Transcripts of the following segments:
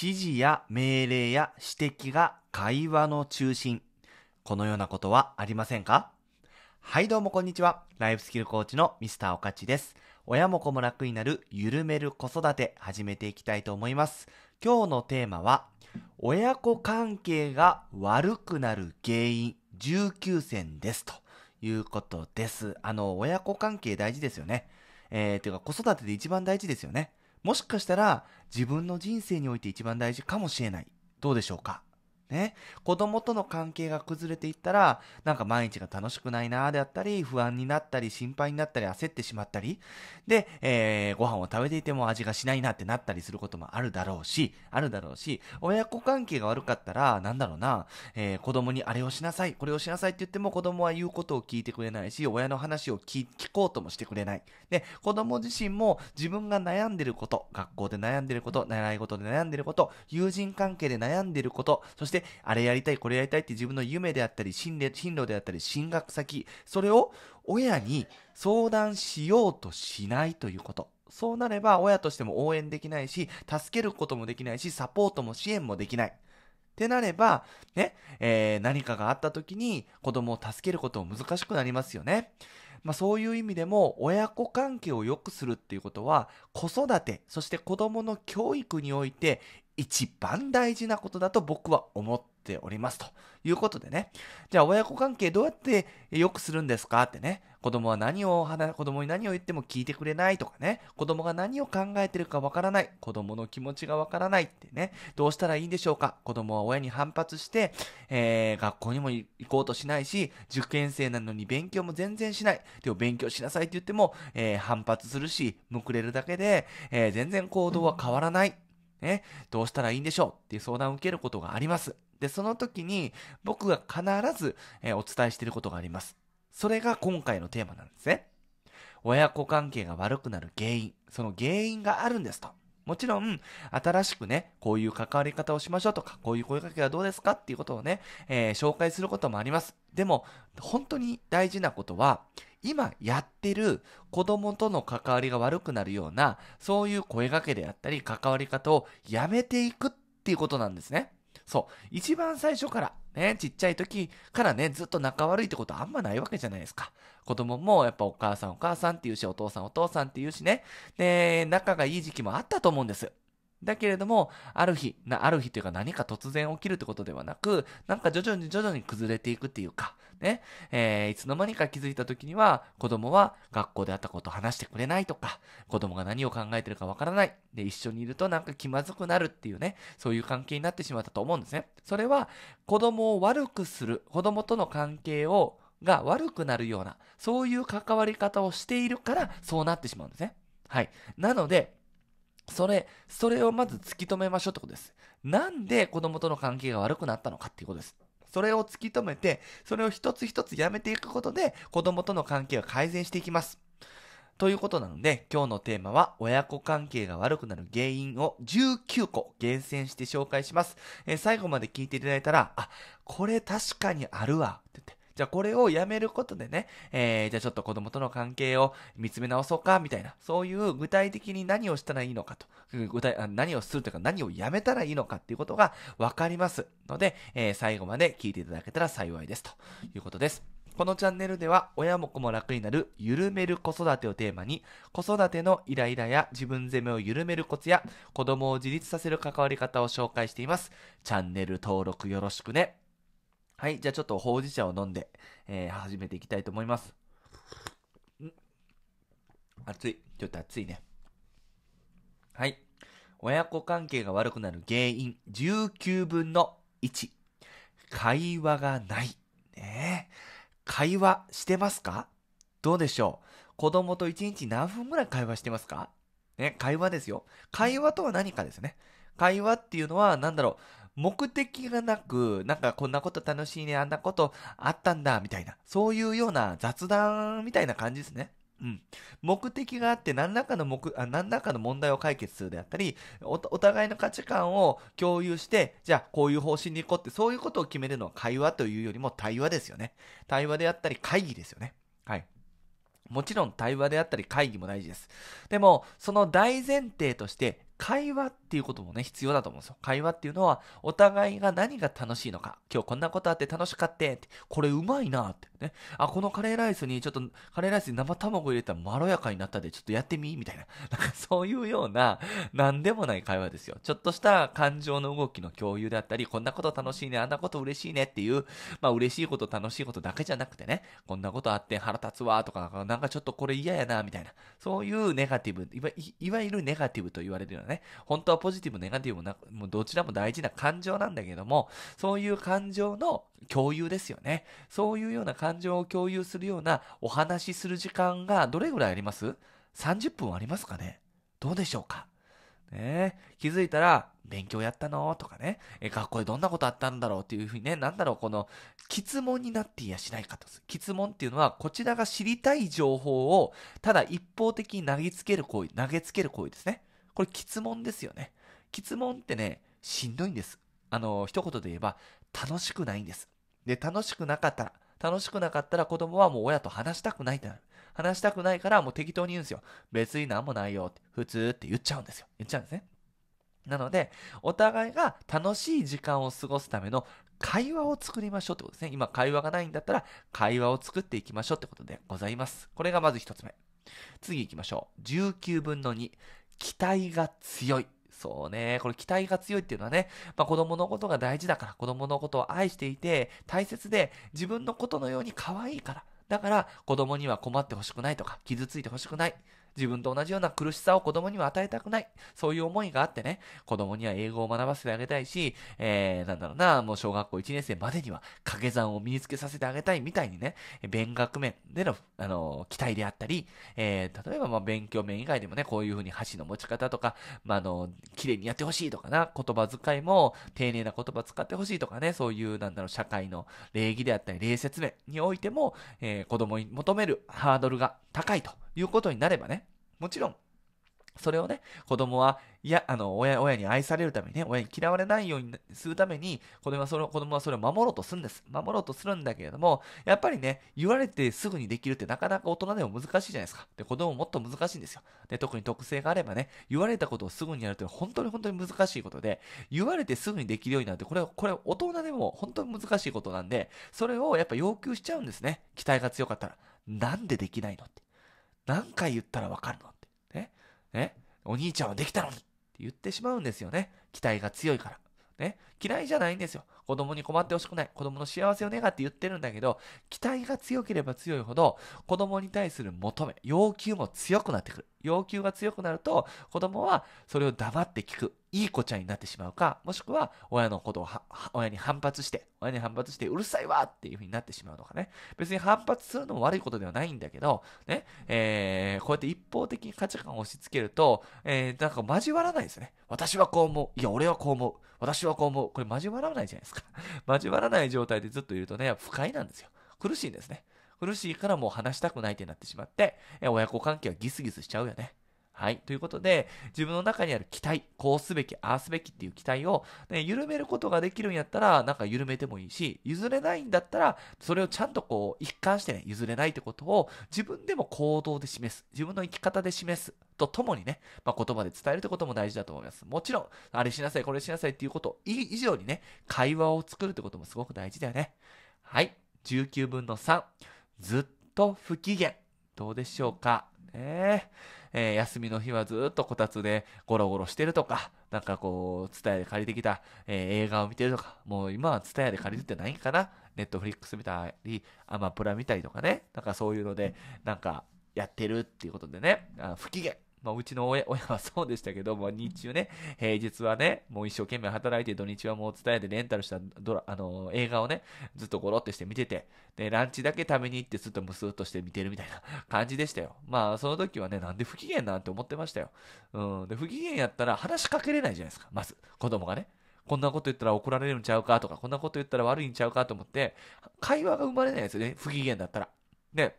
指示や命令や指摘が会話の中心。このようなことはありませんかはいどうもこんにちは。ライフスキルコーチのミスターおかちです。親も子も楽になる緩める子育て始めていきたいと思います。今日のテーマは、親子関係が悪くなる原因19選ですということです。あの、親子関係大事ですよね。えー、ていうか子育てで一番大事ですよね。もしかしたら自分の人生において一番大事かもしれない。どうでしょうかね、子供との関係が崩れていったら、なんか毎日が楽しくないなーであったり、不安になったり、心配になったり、焦ってしまったり、で、えー、ご飯を食べていても味がしないなってなったりすることもあるだろうし、あるだろうし、親子関係が悪かったら、なんだろうな、えー、子供にあれをしなさい、これをしなさいって言っても子供は言うことを聞いてくれないし、親の話を聞こうともしてくれない。で、子供自身も自分が悩んでること、学校で悩んでること、習い事で悩んでること、友人関係で悩んでること、そしてしてあれやりたいこれやりたいって自分の夢であったり進進路であったり進学先それを親に相談しようとしないということそうなれば親としても応援できないし助けることもできないしサポートも支援もできないってなれば、ね、えー、何かがあった時に子供を助けることも難しくなりますよね。まあ、そういう意味でも親子関係を良くするっていうことは子育てそして子どもの教育において一番大事なことだと僕は思っておりますということでね。じゃあ親子関係どうやって良くするんですかってね。子供は何を、子供に何を言っても聞いてくれないとかね。子供が何を考えてるかわからない。子供の気持ちがわからないってね。どうしたらいいんでしょうか子供は親に反発して、えー、学校にも行こうとしないし、受験生なのに勉強も全然しない。でも勉強しなさいって言っても、えー、反発するし、むくれるだけで、えー、全然行動は変わらない。ね、どうしたらいいんでしょうっていう相談を受けることがあります。で、その時に僕が必ず、えー、お伝えしていることがあります。それが今回のテーマなんですね。親子関係が悪くなる原因、その原因があるんですと。もちろん、新しくね、こういう関わり方をしましょうとか、こういう声かけはどうですかっていうことをね、えー、紹介することもあります。でも、本当に大事なことは、今やってる子供との関わりが悪くなるような、そういう声かけであったり、関わり方をやめていくっていうことなんですね。そう。一番最初からね、ちっちゃい時からね、ずっと仲悪いってことはあんまないわけじゃないですか。子供もやっぱお母さんお母さんって言うし、お父さんお父さんって言うしね、で、仲がいい時期もあったと思うんです。だけれども、ある日、ある日というか何か突然起きるってことではなく、なんか徐々に徐々に崩れていくっていうか、ね、えー、いつの間にか気づいた時には、子供は学校であったことを話してくれないとか、子供が何を考えてるかわからない。で、一緒にいるとなんか気まずくなるっていうね、そういう関係になってしまったと思うんですね。それは、子供を悪くする、子供との関係を、が悪くなるような、そういう関わり方をしているから、そうなってしまうんですね。はい。なので、それ、それをまず突き止めましょうってことです。なんで子供との関係が悪くなったのかっていうことです。それを突き止めて、それを一つ一つやめていくことで、子供との関係を改善していきます。ということなので、今日のテーマは、親子関係が悪くなる原因を19個厳選して紹介します。えー、最後まで聞いていただいたら、あ、これ確かにあるわ、って言って、じゃあこれをやめることでね、えー、じゃあちょっと子供との関係を見つめ直そうか、みたいな、そういう具体的に何をしたらいいのかと、具体何をするというか何をやめたらいいのかっていうことがわかりますので、えー、最後まで聞いていただけたら幸いですということです。このチャンネルでは親も子も楽になる緩める子育てをテーマに子育てのイライラや自分責めを緩めるコツや子供を自立させる関わり方を紹介しています。チャンネル登録よろしくね。はい、じゃあちょっとほうじ茶を飲んで、えー、始めていきたいと思います。暑い。ちょっと暑いね。はい。親子関係が悪くなる原因、19分の1。会話がない。ね会話してますかどうでしょう子供と1日何分ぐらい会話してますかね、会話ですよ。会話とは何かですね。会話っていうのは、何だろう、目的がなく、なんかこんなこと楽しいね、あんなことあったんだ、みたいな、そういうような雑談みたいな感じですね。うん。目的があって何らかの目、あ何らかの問題を解決するであったりお、お互いの価値観を共有して、じゃあこういう方針に行こうって、そういうことを決めるのは会話というよりも対話ですよね。対話であったり会議ですよね。はい。もちろん対話であったり会議も大事です。でも、その大前提として、会話っっていうこともね、必要だと思うんですよ。会話っていうのは、お互いが何が楽しいのか。今日こんなことあって楽しかったって。これうまいなってね。あ、このカレーライスに、ちょっと、カレーライスに生卵入れたらまろやかになったで、ちょっとやってみみたいな。なんかそういうような、なんでもない会話ですよ。ちょっとした感情の動きの共有であったり、こんなこと楽しいね、あんなこと嬉しいねっていう、まあ嬉しいこと楽しいことだけじゃなくてね、こんなことあって腹立つわとか、なんかちょっとこれ嫌やなみたいな。そういうネガティブ、いわゆるネガティブと言われるようなね、本当はポジティブ、ネガティブもな、もうどちらも大事な感情なんだけども、そういう感情の共有ですよね。そういうような感情を共有するようなお話しする時間がどれぐらいあります ?30 分ありますかねどうでしょうかね気づいたら、勉強やったのとかね、え、学校でどんなことあったんだろうっていうふうにね、なんだろう、この、質問になっていやしないかと。質問っていうのは、こちらが知りたい情報を、ただ一方的に投げつける行為、投げつける行為ですね。これ、喫問ですよね。質問ってね、しんどいんです。あの、一言で言えば、楽しくないんです。で、楽しくなかったら、楽しくなかったら子供はもう親と話したくないってなる。話したくないからもう適当に言うんですよ。別に何もないよって、普通って言っちゃうんですよ。言っちゃうんですね。なので、お互いが楽しい時間を過ごすための会話を作りましょうってことですね。今会話がないんだったら会話を作っていきましょうってことでございます。これがまず一つ目。次行きましょう。19分の2。期待が強い。そうね。これ期待が強いっていうのはね、まあ、子供のことが大事だから、子供のことを愛していて、大切で、自分のことのように可愛いから。だから、子供には困ってほしくないとか、傷ついてほしくない。自分と同じような苦しさを子供には与えたくない。そういう思いがあってね、子供には英語を学ばせてあげたいし、えー、なんだろうな、もう小学校1年生までには掛け算を身につけさせてあげたいみたいにね、勉学面での、あの、期待であったり、えー、例えばまあ勉強面以外でもね、こういうふうに箸の持ち方とか、まあ、あの、綺麗にやってほしいとかな、言葉遣いも丁寧な言葉使ってほしいとかね、そういう、なんだろう、社会の礼儀であったり、礼節面においても、えー、子供に求めるハードルが高いと。いうことになればね、もちろん、それをね、子供は、いや、あの、親、親に愛されるためにね、親に嫌われないようにするために、子供はそれ子供はそれを守ろうとするんです。守ろうとするんだけれども、やっぱりね、言われてすぐにできるってなかなか大人でも難しいじゃないですか。で、子供もっと難しいんですよ。で、特に特性があればね、言われたことをすぐにやるって本当に本当に難しいことで、言われてすぐにできるようになるって、これ、これ大人でも本当に難しいことなんで、それをやっぱ要求しちゃうんですね。期待が強かったら。なんでできないのって。何回言ったらわかるのって。ね。ね。お兄ちゃんはできたのにって言ってしまうんですよね。期待が強いから。ね。嫌いじゃないんですよ。子供に困ってほしくない。子供の幸せを願って言ってるんだけど、期待が強ければ強いほど、子供に対する求め、要求も強くなってくる。要求が強くなると、子供はそれを黙って聞く。いい子ちゃんになってしまうか、もしくは親のことを親に反発して、親に反発して、うるさいわっていう風になってしまうのかね。別に反発するのも悪いことではないんだけど、ね、えー、こうやって一方的に価値観を押し付けると、えー、なんか交わらないですよね。私はこう思う。いや、俺はこう思う。私はこう思う。これ交わらないじゃないですか。交わらない状態でずっといるとね、不快なんですよ。苦しいんですね。苦しいからもう話したくないってなってしまって、親子関係はギスギスしちゃうよね。はい。ということで、自分の中にある期待、こうすべき、ああすべきっていう期待を、ね、緩めることができるんやったら、なんか緩めてもいいし、譲れないんだったら、それをちゃんとこう、一貫してね、譲れないってことを、自分でも行動で示す、自分の生き方で示す、とともにね、まあ、言葉で伝えるってことも大事だと思います。もちろん、あれしなさい、これしなさいっていうこと以上にね、会話を作るってこともすごく大事だよね。はい。19分の3。ずっと不機嫌。どうでしょうかねえ。えー、休みの日はずっとこたつでゴロゴロしてるとか、なんかこう、ツタヤで借りてきた、えー、映画を見てるとか、もう今はツタヤで借りるってないんかなネットフリックス見たり、アマプラ見たりとかね、なんかそういうので、なんかやってるっていうことでね、あ不機嫌。まあ、うちの 親はそうでしたけど、まあ、日中ね、平日はね、もう一生懸命働いて、土日はもう伝えてレンタルしたドラあの映画をね、ずっとゴロってして見てて、で、ランチだけ食べに行ってずっとムスッとして見てるみたいな感じでしたよ。まあ、その時はね、なんで不機嫌なんて思ってましたよ。うん、で、不機嫌やったら話しかけれないじゃないですか、まず、子供がね。こんなこと言ったら怒られるんちゃうかとか、こんなこと言ったら悪いんちゃうかと思って、会話が生まれないですよね、不機嫌だったら。ね。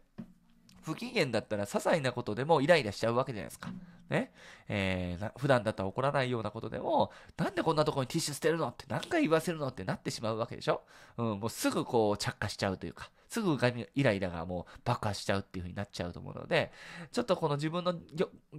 不機嫌だったら些細なことでもイライラしちゃうわけじゃないですか。ね。えー、普段だったら怒らないようなことでも、なんでこんなとこにティッシュ捨てるのって何回言わせるのってなってしまうわけでしょうん、もうすぐこう着火しちゃうというか、すぐイライラがもう爆発しちゃうっていう風になっちゃうと思うので、ちょっとこの自分の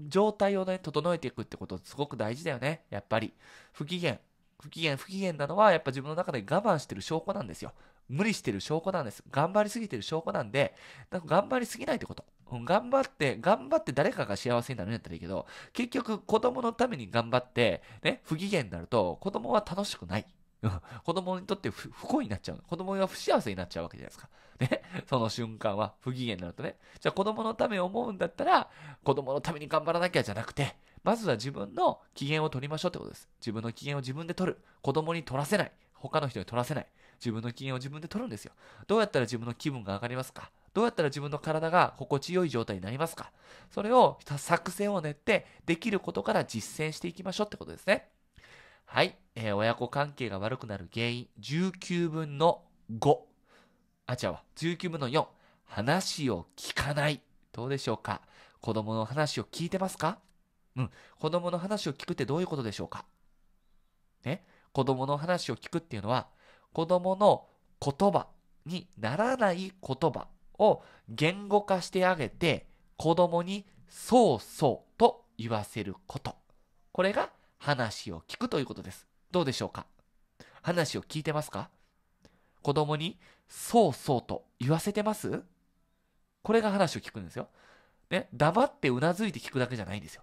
状態をね、整えていくってことすごく大事だよね。やっぱり。不機嫌。不機嫌、不機嫌なのは、やっぱ自分の中で我慢してる証拠なんですよ。無理してる証拠なんです。頑張りすぎてる証拠なんで、なんか頑張りすぎないってこと。うん、頑張って、頑張って誰かが幸せになるんやったらいいけど、結局子供のために頑張って、ね、不機嫌になると子供は楽しくない。子供にとって不幸になっちゃう。子供が不幸せになっちゃうわけじゃないですか。ね。その瞬間は不機嫌になるとね。じゃあ子供のため思うんだったら、子供のために頑張らなきゃじゃなくて、まずは自分の機嫌を取りましょうってことです。自分の機嫌を自分で取る。子供に取らせない。他の人に取らせない。自分の機嫌を自分で取るんですよ。どうやったら自分の気分が上がりますかどうやったら自分の体が心地よい状態になりますかそれを作戦を練ってできることから実践していきましょうってことですね。はい。えー、親子関係が悪くなる原因、19分の5。あ、違うわ。19分の4。話を聞かない。どうでしょうか子供の話を聞いてますかうん。子供の話を聞くってどういうことでしょうかね。子供の話を聞くっていうのは、子供の言葉にならない言葉を言語化してあげて、子供にそうそうと言わせること。これが話を聞くということです。どうでしょうか話を聞いてますか子供にそうそうと言わせてますこれが話を聞くんですよ。ね、黙ってうなずいて聞くだけじゃないんですよ。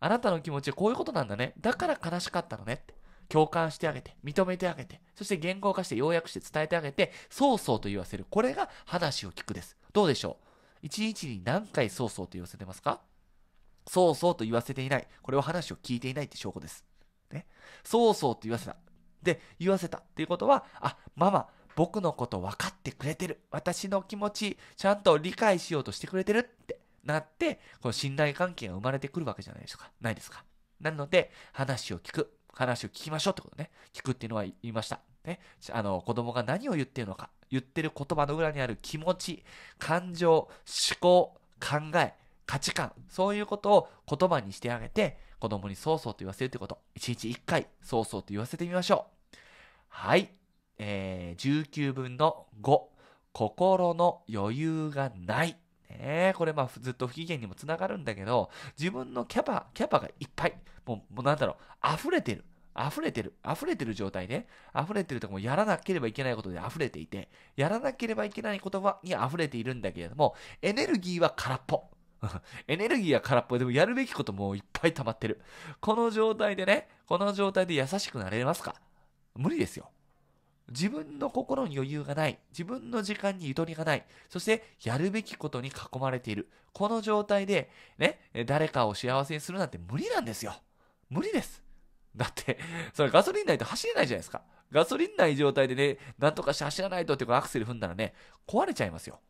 あなたの気持ちはこういうことなんだね。だから悲しかったのねって。共感してあげて、認めてあげて、そして言語化して要約して伝えてあげて、そうそうと言わせる。これが話を聞くです。どうでしょう一日に何回そうそうと言わせてますかそうそうと言わせていない。これは話を聞いていないって証拠です。ね。そうそうと言わせた。で、言わせたっていうことは、あ、ママ、僕のこと分かってくれてる。私の気持ち、ちゃんと理解しようとしてくれてるってなって、この信頼関係が生まれてくるわけじゃないですか。ないですか。なので、話を聞く。話を聞きましょうってことね。聞くっていうのは言いました。ね。あの、子供が何を言ってるのか、言ってる言葉の裏にある気持ち、感情、思考、考え、価値観、そういうことを言葉にしてあげて、子供にそうそうと言わせるってこと。1日1回、そうそうと言わせてみましょう。はい。えー、19分の5、心の余裕がない。ね、これまあずっと不機嫌にもつながるんだけど、自分のキャパ、キャパがいっぱい。もう、もうなんだろう、溢れてる。溢れてる。溢れてる状態ね。溢れてるとかもやらなければいけないことで溢れていて、やらなければいけない言葉に溢れているんだけれども、エネルギーは空っぽ。エネルギーは空っぽでもやるべきこともいっぱい溜まってる。この状態でね、この状態で優しくなれますか無理ですよ。自分の心に余裕がない。自分の時間にゆとりがない。そして、やるべきことに囲まれている。この状態で、ね、誰かを幸せにするなんて無理なんですよ。無理です。だって、それガソリンないと走れないじゃないですか。ガソリンない状態でね、なんとかして走らないとっていうかアクセル踏んだらね、壊れちゃいますよ。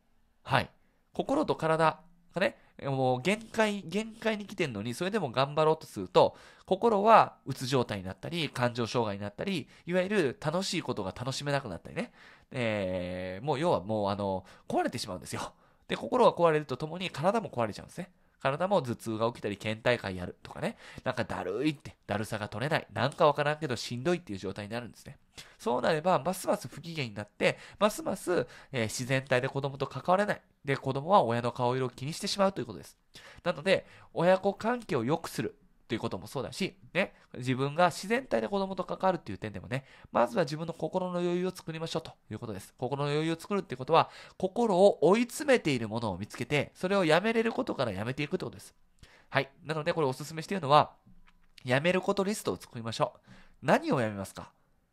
はい。心と体がね、もう限界、限界に来てんのに、それでも頑張ろうとすると、心はうつ状態になったり、感情障害になったり、いわゆる楽しいことが楽しめなくなったりね。えー、もう要はもうあの、壊れてしまうんですよ。で、心が壊れるとともに体も壊れちゃうんですね。体も頭痛が起きたり、倦怠感やるとかね、なんかだるいって、だるさが取れない、なんかわからんけどしんどいっていう状態になるんですね。そうなれば、ますます不機嫌になって、ますます、えー、自然体で子供と関われない。で、子供は親の顔色を気にしてしまうということです。なので、親子関係を良くする。っていうこともそうだし、ね、自分が自然体で子供と関わるっていう点でもね、まずは自分の心の余裕を作りましょうということです。心の余裕を作るってことは、心を追い詰めているものを見つけて、それをやめれることからやめていくってことです。はい。なので、これおすすめしているのは、やめることリストを作りましょう。何をやめますか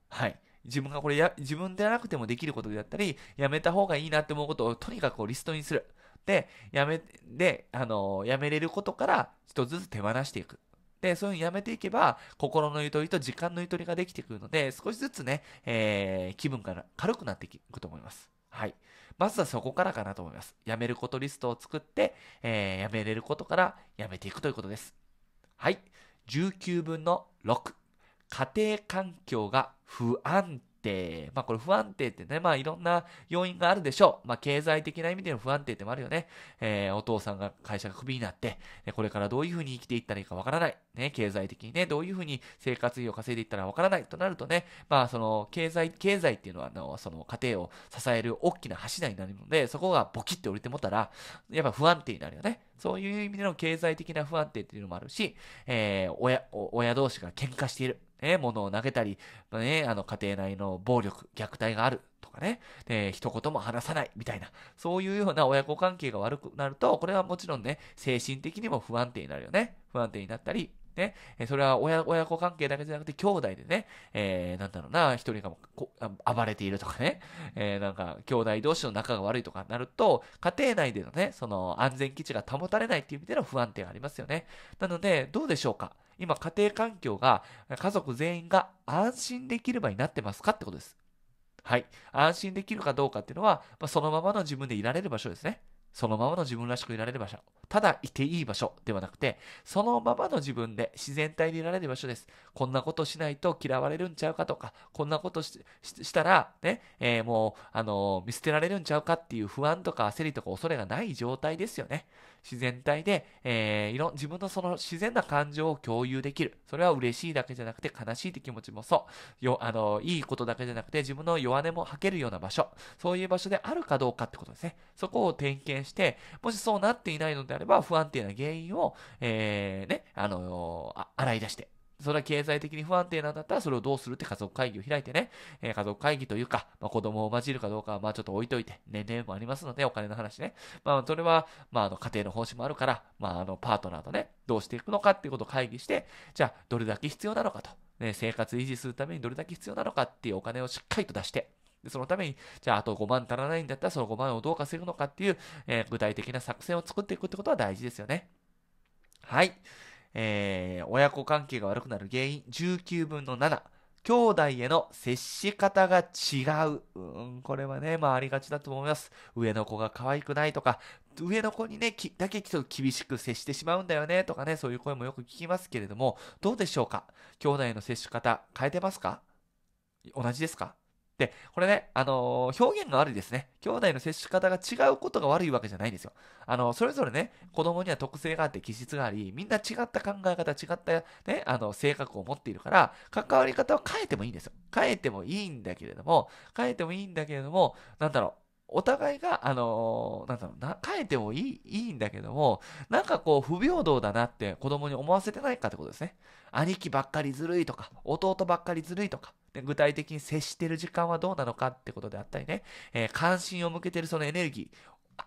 はい。自分がこれや、自分でなくてもできることであったり、やめた方がいいなって思うことをとにかくリストにする。で、やめ、で、あのー、やめれることから一つずつ手放していく。で、そういうのやめていけば、心のゆとりと時間のゆとりができてくるので、少しずつね、えー、気分が軽くなっていくと思います。はい。まずはそこからかなと思います。やめることリストを作って、えー、やめれることからやめていくということです。はい。19分の6。家庭環境が不安定。まあこれ不安定ってね、まあいろんな要因があるでしょう。まあ経済的な意味での不安定ってもあるよね。えー、お父さんが会社がクビになって、これからどういうふうに生きていったらいいかわからない。ね、経済的にね、どういうふうに生活費を稼いでいったらわからないとなるとね、まあその経済、経済っていうのはあの、その家庭を支える大きな柱になるので、そこがボキって折れてもたら、やっぱ不安定になるよね。そういう意味での経済的な不安定っていうのもあるし、えー、親、親同士が喧嘩している。ね、物を投げたり、ね、あの家庭内の暴力、虐待があるとかね、えー、一言も話さないみたいな、そういうような親子関係が悪くなると、これはもちろんね、精神的にも不安定になるよね。不安定になったり、ね、それは親親子関係だけじゃなくて、兄弟でね、えー、なんだろうな、一人がこ暴れているとかね、えー、なんか、兄弟同士の仲が悪いとかなると、家庭内でのね、その安全基地が保たれないっていう意味での不安定がありますよね。なので、どうでしょうか今家庭環境が家族全員が安心できる場になってますかってことです。はい。安心できるかどうかっていうのは、まあ、そのままの自分でいられる場所ですね。そのままの自分らしくいられる場所。ただいていい場所ではなくて、そのままの自分で自然体でいられる場所です。こんなことしないと嫌われるんちゃうかとか、こんなことしたら、ね、えー、もう、あのー、見捨てられるんちゃうかっていう不安とか焦りとか恐れがない状態ですよね。自然体で、えー、いろ、自分のその自然な感情を共有できる。それは嬉しいだけじゃなくて悲しいって気持ちもそう。よ、あのー、いいことだけじゃなくて自分の弱音も吐けるような場所。そういう場所であるかどうかってことですね。そこを点検して、もしそうなっていないのであれれば不安定な原因を、えー、ね、あの洗い出して、それは経済的に不安定なんだったら、それをどうするって家族会議を開いてね、えー、家族会議というか、まあ、子供を交じるかどうかは、まあちょっと置いといて、年齢もありますので、お金の話ね。まあ、それは、まあ、あの、家庭の方針もあるから、まあ、あの、パートナーとね、どうしていくのかっていうことを会議して、じゃあ、どれだけ必要なのかと、ね、生活維持するためにどれだけ必要なのかっていうお金をしっかりと出して、で、そのために、じゃああと5万足らないんだったらその5万をどう稼ぐのかっていう、えー、具体的な作戦を作っていくってことは大事ですよね。はい。えー、親子関係が悪くなる原因、19分の7。兄弟への接し方が違う。うん、これはね、まあありがちだと思います。上の子が可愛くないとか、上の子にね、だけちょっと厳しく接してしまうんだよね、とかね、そういう声もよく聞きますけれども、どうでしょうか兄弟への接し方、変えてますか同じですかで、これね、あのー、表現が悪いですね。兄弟の接し方が違うことが悪いわけじゃないんですよ。あのー、それぞれね、子供には特性があって気質があり、みんな違った考え方、違ったね、あの、性格を持っているから、関わり方は変えてもいいんですよ。変えてもいいんだけれども、変えてもいいんだけれども、なんだろう。お互いが、あのー、なんだろうな、変えてもいい、いいんだけども、なんかこう、不平等だなって子供に思わせてないかってことですね。兄貴ばっかりずるいとか、弟ばっかりずるいとか、で具体的に接してる時間はどうなのかってことであったりね、えー、関心を向けてるそのエネルギー、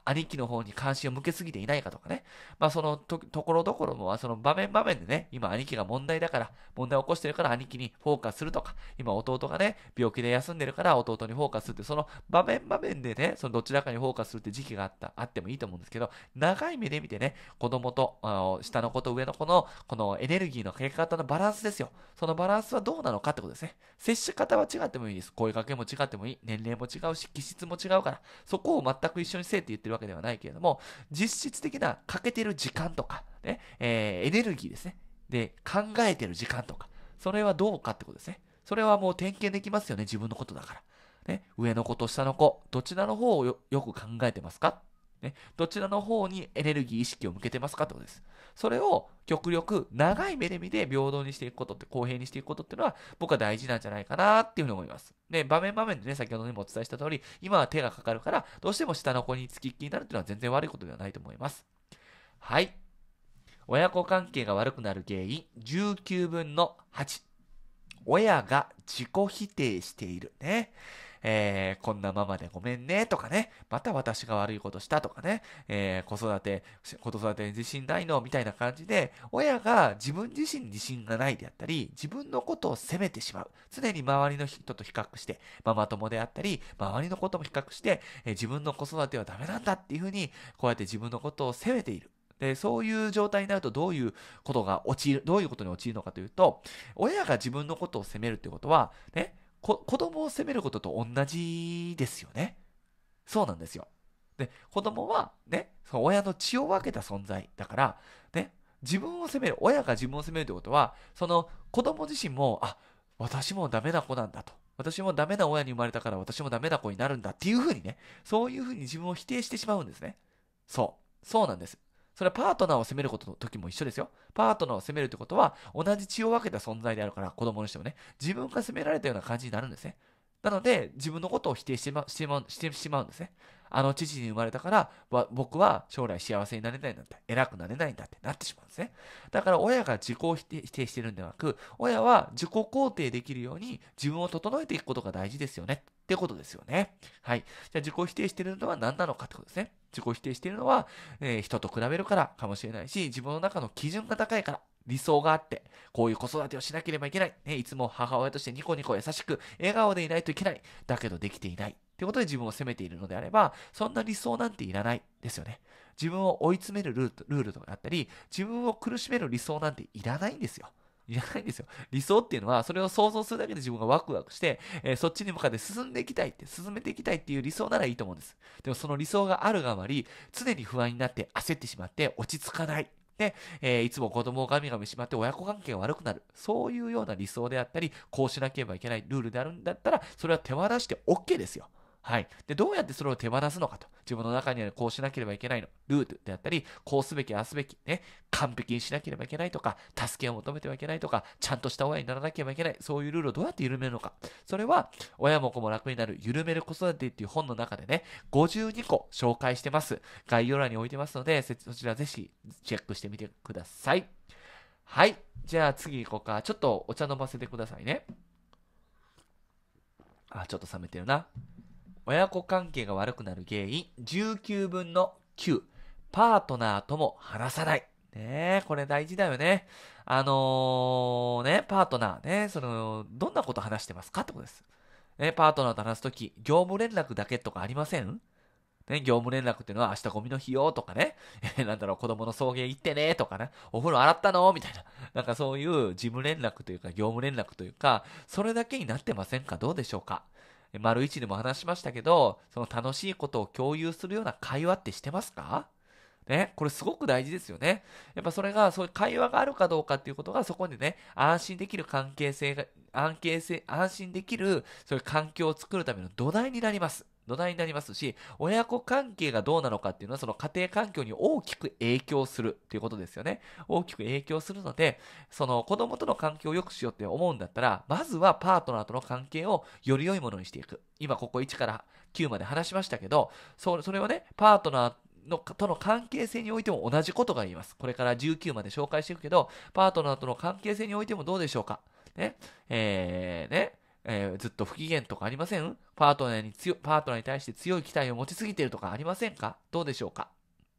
兄貴の方に関心を向けすぎていないかとかね。まあそのとところどころも、その場面場面でね、今兄貴が問題だから、問題を起こしてるから兄貴にフォーカスするとか、今弟がね、病気で休んでるから弟にフォーカスするって、その場面場面でね、そのどちらかにフォーカスするって時期があった、あってもいいと思うんですけど、長い目で見てね、子供と、下の子と上の子の、このエネルギーのかけ方のバランスですよ。そのバランスはどうなのかってことですね。接し方は違ってもいいです。声かけも違ってもいい。年齢も違うし、気質も違うから、そこを全く一緒にせえって言ってってるわけではないけれども、実質的な欠けてる時間とか、ね、えー、エネルギーですね。で、考えてる時間とか、それはどうかってことですね。それはもう点検できますよね、自分のことだから。ね、上の子と下の子、どちらの方をよく考えてますかね、どちらの方にエネルギー意識を向けてますかってことです。それを極力長い目で見て平等にしていくことって公平にしていくことっていうのは僕は大事なんじゃないかなっていうふうに思います。で、場面場面でね、先ほどにもお伝えした通り、今は手がかかるから、どうしても下の子につきっきりになるっていうのは全然悪いことではないと思います。はい。親子関係が悪くなる原因、19分の8。親が自己否定しているね。えー、こんなママでごめんねとかね、また私が悪いことしたとかね、えー、子育て、子育てに自信ないのみたいな感じで、親が自分自身に自信がないであったり、自分のことを責めてしまう。常に周りの人と比較して、ママ友であったり、周りのことも比較して、えー、自分の子育てはダメなんだっていうふうに、こうやって自分のことを責めている。で、そういう状態になるとどういうことが陥る、どういうことに陥るのかというと、親が自分のことを責めるってことは、ね、こ子供を責めることと同じですよね。そうなんですよ。で子供はねその親の血を分けた存在だから、ね、自分を責める親が自分を責めるということはその子供自身もあ私もダメな子なんだと私もダメな親に生まれたから私もダメな子になるんだっていうふうにねそういうふうに自分を否定してしまうんですねそうそうなんですそれはパートナーを責めることの時も一緒ですよ。パートナーを責めるってことは、同じ血を分けた存在であるから、子供にしてもね、自分が責められたような感じになるんですね。なので、自分のことを否定してしましてしまうんですね。あの父に生まれたから、僕は将来幸せになれないんだって、偉くなれないんだってなってしまうんですね。だから親が自己を否定してるんではなく、親は自己肯定できるように自分を整えていくことが大事ですよね。ってことですよね。はい。じゃあ自己否定しているのは何なのかってことですね。自己否定しているのは、えー、人と比べるからかもしれないし、自分の中の基準が高いから。理想があって、こういう子育てをしなければいけない。ね、いつも母親としてニコニコ優しく、笑顔でいないといけない。だけどできていない。ってことで自分を責めているのであれば、そんな理想なんていらないですよね。自分を追い詰めるルールとかだったり、自分を苦しめる理想なんていらないんですよ。じゃないですよ。理想っていうのは、それを想像するだけで自分がワクワクして、えー、そっちに向かって進んでいきたいって、進めていきたいっていう理想ならいいと思うんです。でもその理想があるがあまり、常に不安になって焦ってしまって落ち着かない。で、えー、いつも子供をガミガミしまって親子関係が悪くなる。そういうような理想であったり、こうしなければいけないルールであるんだったら、それは手放して OK ですよ。はい。で、どうやってそれを手放すのかと。自分の中にはこうしなければいけないの。ルートであったり、こうすべき、ああすべき、ね。完璧にしなければいけないとか、助けを求めてはいけないとか、ちゃんとした親にならなければいけない。そういうルールをどうやって緩めるのか。それは、親も子も楽になる、緩める子育てっていう本の中でね、52個紹介してます。概要欄に置いてますので、そちらぜひチェックしてみてください。はい。じゃあ次行こうか。ちょっとお茶飲ませてくださいね。あ、ちょっと冷めてるな。親子関係が悪くなる原因、19分の9、パートナーとも話さない。ねこれ大事だよね。あのー、ね、パートナーね、その、どんなこと話してますかってことです。ね、パートナーと話すとき、業務連絡だけとかありませんね、業務連絡っていうのは明日ゴミの日よとかね、えなんだろう、子供の送迎行ってねとかね、お風呂洗ったのみたいな。なんかそういう事務連絡というか業務連絡というか、それだけになってませんかどうでしょうか丸1でも話しましたけど、その楽しいことを共有するような会話ってしてますかね、これすごく大事ですよね。やっぱそれが、そういう会話があるかどうかっていうことが、そこでね、安心できる関係性が、安性、安心できる、そういう環境を作るための土台になります。土台になりますし、親子関係がどうなのかっていうのは、その家庭環境に大きく影響するっていうことですよね。大きく影響するので、その子供との関係を良くしようって思うんだったら、まずはパートナーとの関係をより良いものにしていく。今、ここ1から9まで話しましたけど、それはね、パートナーのとの関係性においても同じことが言います。これから19まで紹介していくけど、パートナーとの関係性においてもどうでしょうか。ね。えー、ね。えー、ずっと不機嫌とかありませんパートナーに強、パートナーに対して強い期待を持ちすぎているとかありませんかどうでしょうか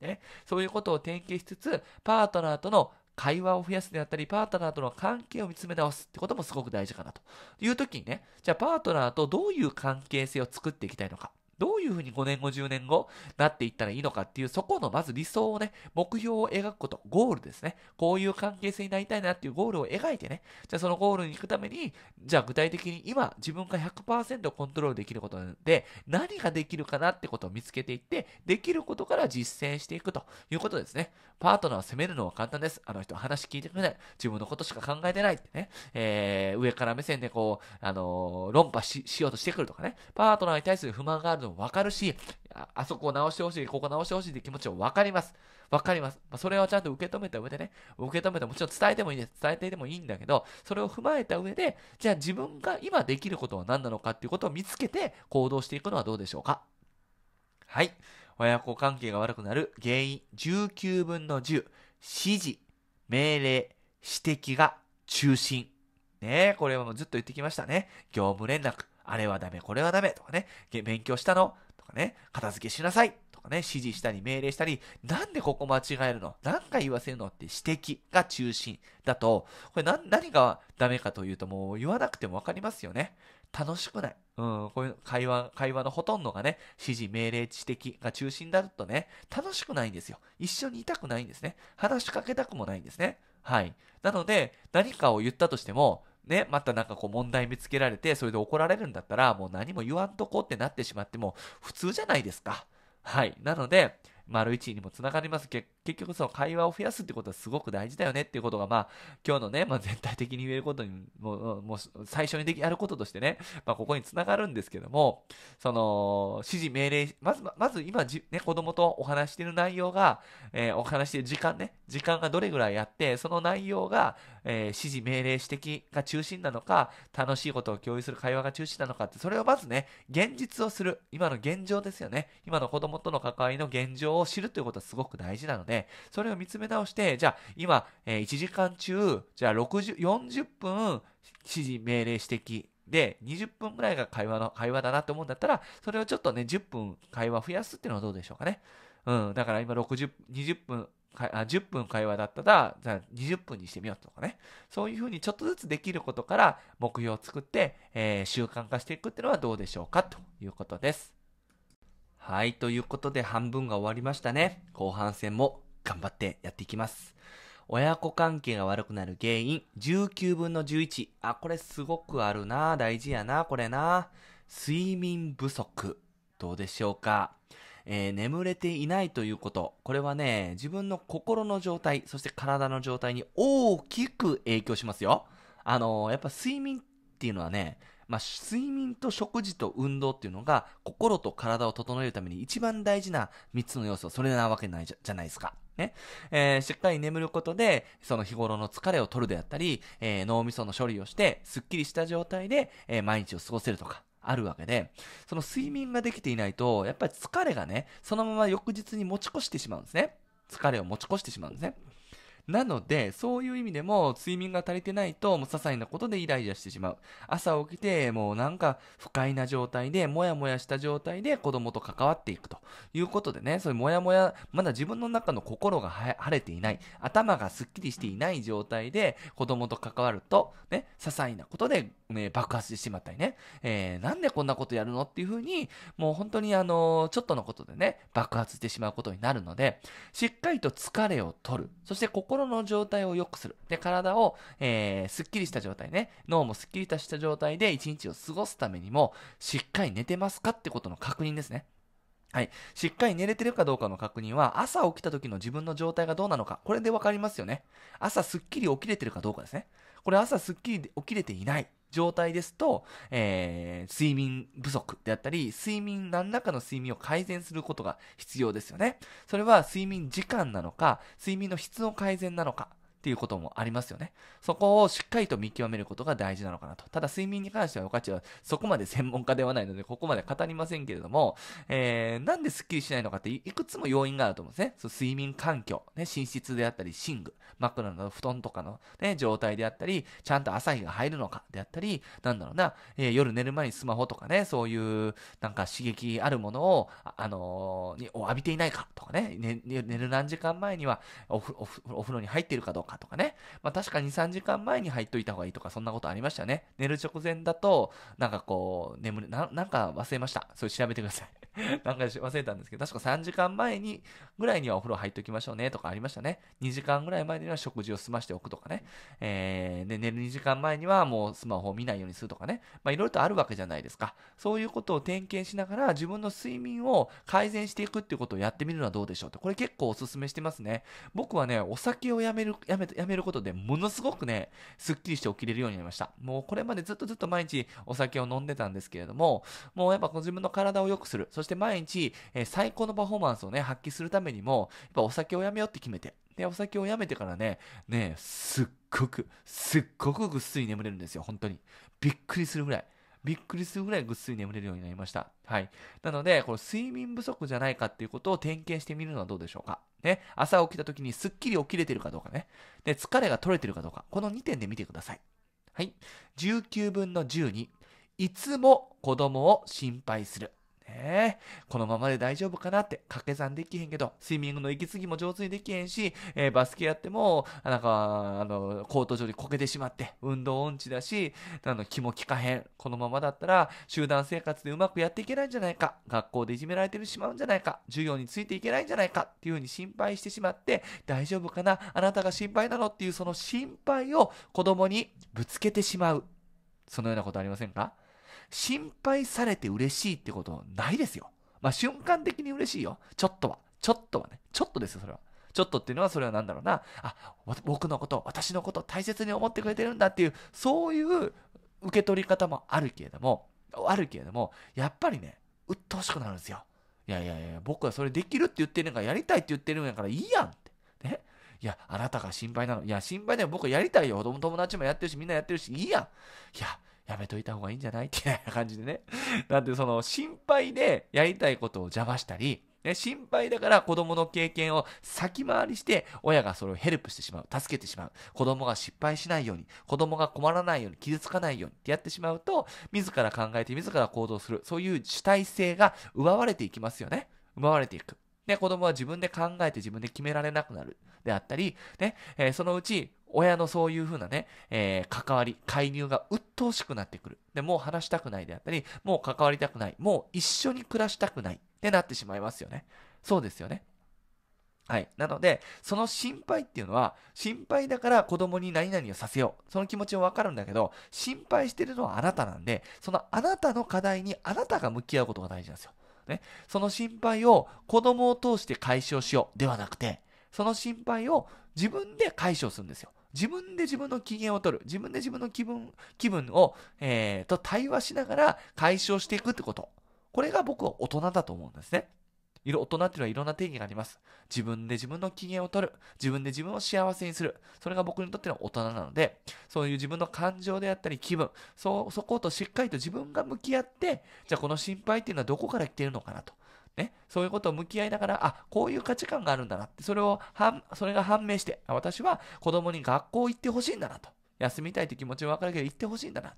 ね、そういうことを点検しつつ、パートナーとの会話を増やすであったり、パートナーとの関係を見つめ直すってこともすごく大事かなという時にね、じゃあパートナーとどういう関係性を作っていきたいのか。どういうふうに5年後、10年後なっていったらいいのかっていう、そこのまず理想をね、目標を描くこと、ゴールですね。こういう関係性になりたいなっていうゴールを描いてね、じゃあそのゴールに行くために、じゃあ具体的に今自分が100%コントロールできることで、何ができるかなってことを見つけていって、できることから実践していくということですね。パートナーを責めるのは簡単です。あの人話聞いてくれない。自分のことしか考えてないってね、えー、上から目線でこう、あのー、論破しようとしてくるとかね、パートナーに対する不満があるでも分かるしあ、そこを直してほしい、ここ直してほしいって気持ちを分かります。分かります。まあ、それはちゃんと受け止めた上でね、受け止めてもちろん伝えてもいいです。伝えていてもいいんだけど、それを踏まえた上で、じゃあ自分が今できることは何なのかっていうことを見つけて行動していくのはどうでしょうか。はい。親子関係が悪くなる原因19分の10。指示、命令、指摘が中心。ねこれはもうずっと言ってきましたね。業務連絡。あれはダメ、これはダメとかね、勉強したのとかね、片付けしなさいとかね、指示したり命令したり、なんでここ間違えるの何回言わせるのって指摘が中心だと、これ何がダメかというともう言わなくてもわかりますよね。楽しくない。うん、こういう会話、会話のほとんどがね、指示、命令、指摘が中心だとね、楽しくないんですよ。一緒にいたくないんですね。話しかけたくもないんですね。はい。なので、何かを言ったとしても、ね、またなんかこう問題見つけられて、それで怒られるんだったら、もう何も言わんとこってなってしまっても普通じゃないですか。はい。なので、丸一にもつながります。結局その会話を増やすってことはすごく大事だよねっていうことが、まあ、今日のね、まあ、全体的に言えることにも、もう最初にできやることとしてね、まあ、ここにつながるんですけども、その、指示命令、まず、まず今じ、ね、子供とお話してる内容が、えー、お話してる時間ね、時間がどれぐらいあって、その内容が、えー、指示命令指摘が中心なのか、楽しいことを共有する会話が中心なのかって、それをまずね、現実をする。今の現状ですよね。今の子供との関わりの現状を知るということはすごく大事なので、それを見つめ直して、じゃあ今、えー、1時間中、じゃあ60、40分、指示命令指摘で、20分ぐらいが会話の、会話だなって思うんだったら、それをちょっとね、10分会話増やすっていうのはどうでしょうかね。うん、だから今60、20分あ10分会話だったら、じゃあ20分にしてみようとかね。そういうふうにちょっとずつできることから目標を作って、えー、習慣化していくっていうのはどうでしょうかということです。はい。ということで半分が終わりましたね。後半戦も頑張ってやっていきます。親子関係が悪くなる原因、19分の11。あ、これすごくあるな。大事やな。これな。睡眠不足。どうでしょうか。えー、眠れていないということ、これはね、自分の心の状態、そして体の状態に大きく影響しますよ。あのー、やっぱ睡眠っていうのはね、まあ、睡眠と食事と運動っていうのが心と体を整えるために一番大事な3つの要素、それなわけないじゃないですか。ね。えー、しっかり眠ることで、その日頃の疲れを取るであったり、えー、脳みその処理をして、スッキリした状態で、えー、毎日を過ごせるとか、あるわけで、その睡眠ができていないと、やっぱり疲れがね、そのまま翌日に持ち越してしまうんですね。疲れを持ち越してしまうんですね。なので、そういう意味でも、睡眠が足りてないと、もう些細なことでイライラしてしまう。朝起きて、もうなんか、不快な状態で、もやもやした状態で子供と関わっていくということでね、そういうもやもや、まだ自分の中の心が晴れていない、頭がすっきりしていない状態で、子供と関わると、ね、些細なことで、ね、爆発してしまったりね、えー、なんでこんなことやるのっていうふうに、もう本当にあのー、ちょっとのことでね、爆発してしまうことになるので、しっかりと疲れを取る。そして心心の状態を良くする。で、体を、えー、すっきりした状態ね、脳もすっきりとした状態で一日を過ごすためにも、しっかり寝てますかってことの確認ですね。はい。しっかり寝れてるかどうかの確認は、朝起きた時の自分の状態がどうなのか、これで分かりますよね。朝すっきり起きれてるかどうかですね。これ朝すっきり起きれていない。状態ですと、えー、睡眠不足であったり、睡眠、何らかの睡眠を改善することが必要ですよね。それは睡眠時間なのか、睡眠の質の改善なのか、っていうこともありますよね。そこをしっかりと見極めることが大事なのかなと。ただ睡眠に関してはおかちはそこまで専門家ではないので、ここまで語りませんけれども、えー、なんでスッキリしないのかっていくつも要因があると思うんですね。そう睡眠環境、ね、寝室であったり、寝具、枕の布団とかの、ね、状態であったり、ちゃんと朝日が入るのかであったり、なんだろうな、えー、夜寝る前にスマホとかね、そういうなんか刺激あるものを、あのー、に浴びていないかとかね、ね寝る何時間前にはお風呂に入っているかどうかかとかね。まあ確か2、3時間前に入っといた方がいいとか、そんなことありましたよね。寝る直前だと、なんかこう、眠る、ななんか忘れました。それ調べてください。なんか忘れたんですけど、確か3時間前に、ぐらいにはお風呂入っておきましょうねとかありましたね。2時間ぐらい前には食事を済ましておくとかね。えー、で、寝る2時間前にはもうスマホを見ないようにするとかね。まあいろいろとあるわけじゃないですか。そういうことを点検しながら、自分の睡眠を改善していくっていうことをやってみるのはどうでしょうて。これ結構お勧めしてますね。僕はね、お酒をやめる、やめめやめることでものすごくね、すっきりして起きれるようになりました。もうこれまでずっとずっと毎日お酒を飲んでたんですけれども、もうやっぱ自分の体を良くする、そして毎日、えー、最高のパフォーマンスをね、発揮するためにも、やっぱお酒をやめようって決めて、で、お酒をやめてからね、ね、すっごく、すっごくぐっすり眠れるんですよ、本当に。びっくりするぐらい。びっくりするぐらいぐっすり眠れるようになりました。はい。なので、この睡眠不足じゃないかっていうことを点検してみるのはどうでしょうか。ね。朝起きた時にすっきり起きれてるかどうかね。で、疲れが取れてるかどうか。この2点で見てください。はい。19分の12。いつも子供を心配する。ね。このままで大丈夫かなって掛け算できへんけど、スイミングの息継ぎも上手にできへんし、えー、バスケやっても、なんか、あの、コート上にこけてしまって、運動音痴だし、あの、気も利かへん。このままだったら、集団生活でうまくやっていけないんじゃないか。学校でいじめられてしまうんじゃないか。授業についていけないんじゃないか。っていうふうに心配してしまって、大丈夫かなあなたが心配なのっていうその心配を子供にぶつけてしまう。そのようなことありませんか心配されて嬉しいってことないですよ。まあ、瞬間的に嬉しいよ。ちょっとは。ちょっとはね。ちょっとですよ、それは。ちょっとっていうのは、それは何だろうな。あ、僕のこと、私のこと大切に思ってくれてるんだっていう、そういう受け取り方もあるけれども、あるけれども、やっぱりね、鬱陶しくなるんですよ。いやいやいや、僕はそれできるって言ってるんやから、やりたいって言ってるんやから、いいやんって。ね。いや、あなたが心配なの。いや、心配でよ。僕はやりたいよ。友達もやってるし、みんなやってるし、いいやん。いや、やめといた方がいいんじゃないみたいな感じでね。だってその心配でやりたいことを邪魔したり、ね、心配だから子供の経験を先回りして、親がそれをヘルプしてしまう、助けてしまう、子供が失敗しないように、子供が困らないように、傷つかないようにってやってしまうと、自ら考えて自ら行動する、そういう主体性が奪われていきますよね。奪われていく。ね、子供は自分で考えて自分で決められなくなるであったり、ね、えー、そのうち親のそういうふうなね、えー、関わり、介入が鬱陶しくなってくる。で、もう話したくないであったり、もう関わりたくない、もう一緒に暮らしたくないってなってしまいますよね。そうですよね。はい。なので、その心配っていうのは、心配だから子供に何々をさせよう。その気持ちはわかるんだけど、心配してるのはあなたなんで、そのあなたの課題にあなたが向き合うことが大事なんですよ。ね。その心配を子供を通して解消しようではなくて、その心配を自分で解消するんですよ。自分で自分の機嫌を取る、自分で自分の気分、気分を、えー、と対話しながら解消していくってこと。これが僕は大人だと思うんですね。いろ、大人っていうのはいろんな定義があります。自分で自分の機嫌を取る。自分で自分を幸せにする。それが僕にとっての大人なので、そういう自分の感情であったり気分、そう、そことしっかりと自分が向き合って、じゃあこの心配っていうのはどこから来ているのかなと。ね、そういうことを向き合いながら、あ、こういう価値観があるんだなって、それを、それが判明して、私は子供に学校行ってほしいんだなと。休みたいという気持ちはわかるけど、行ってほしいんだなと。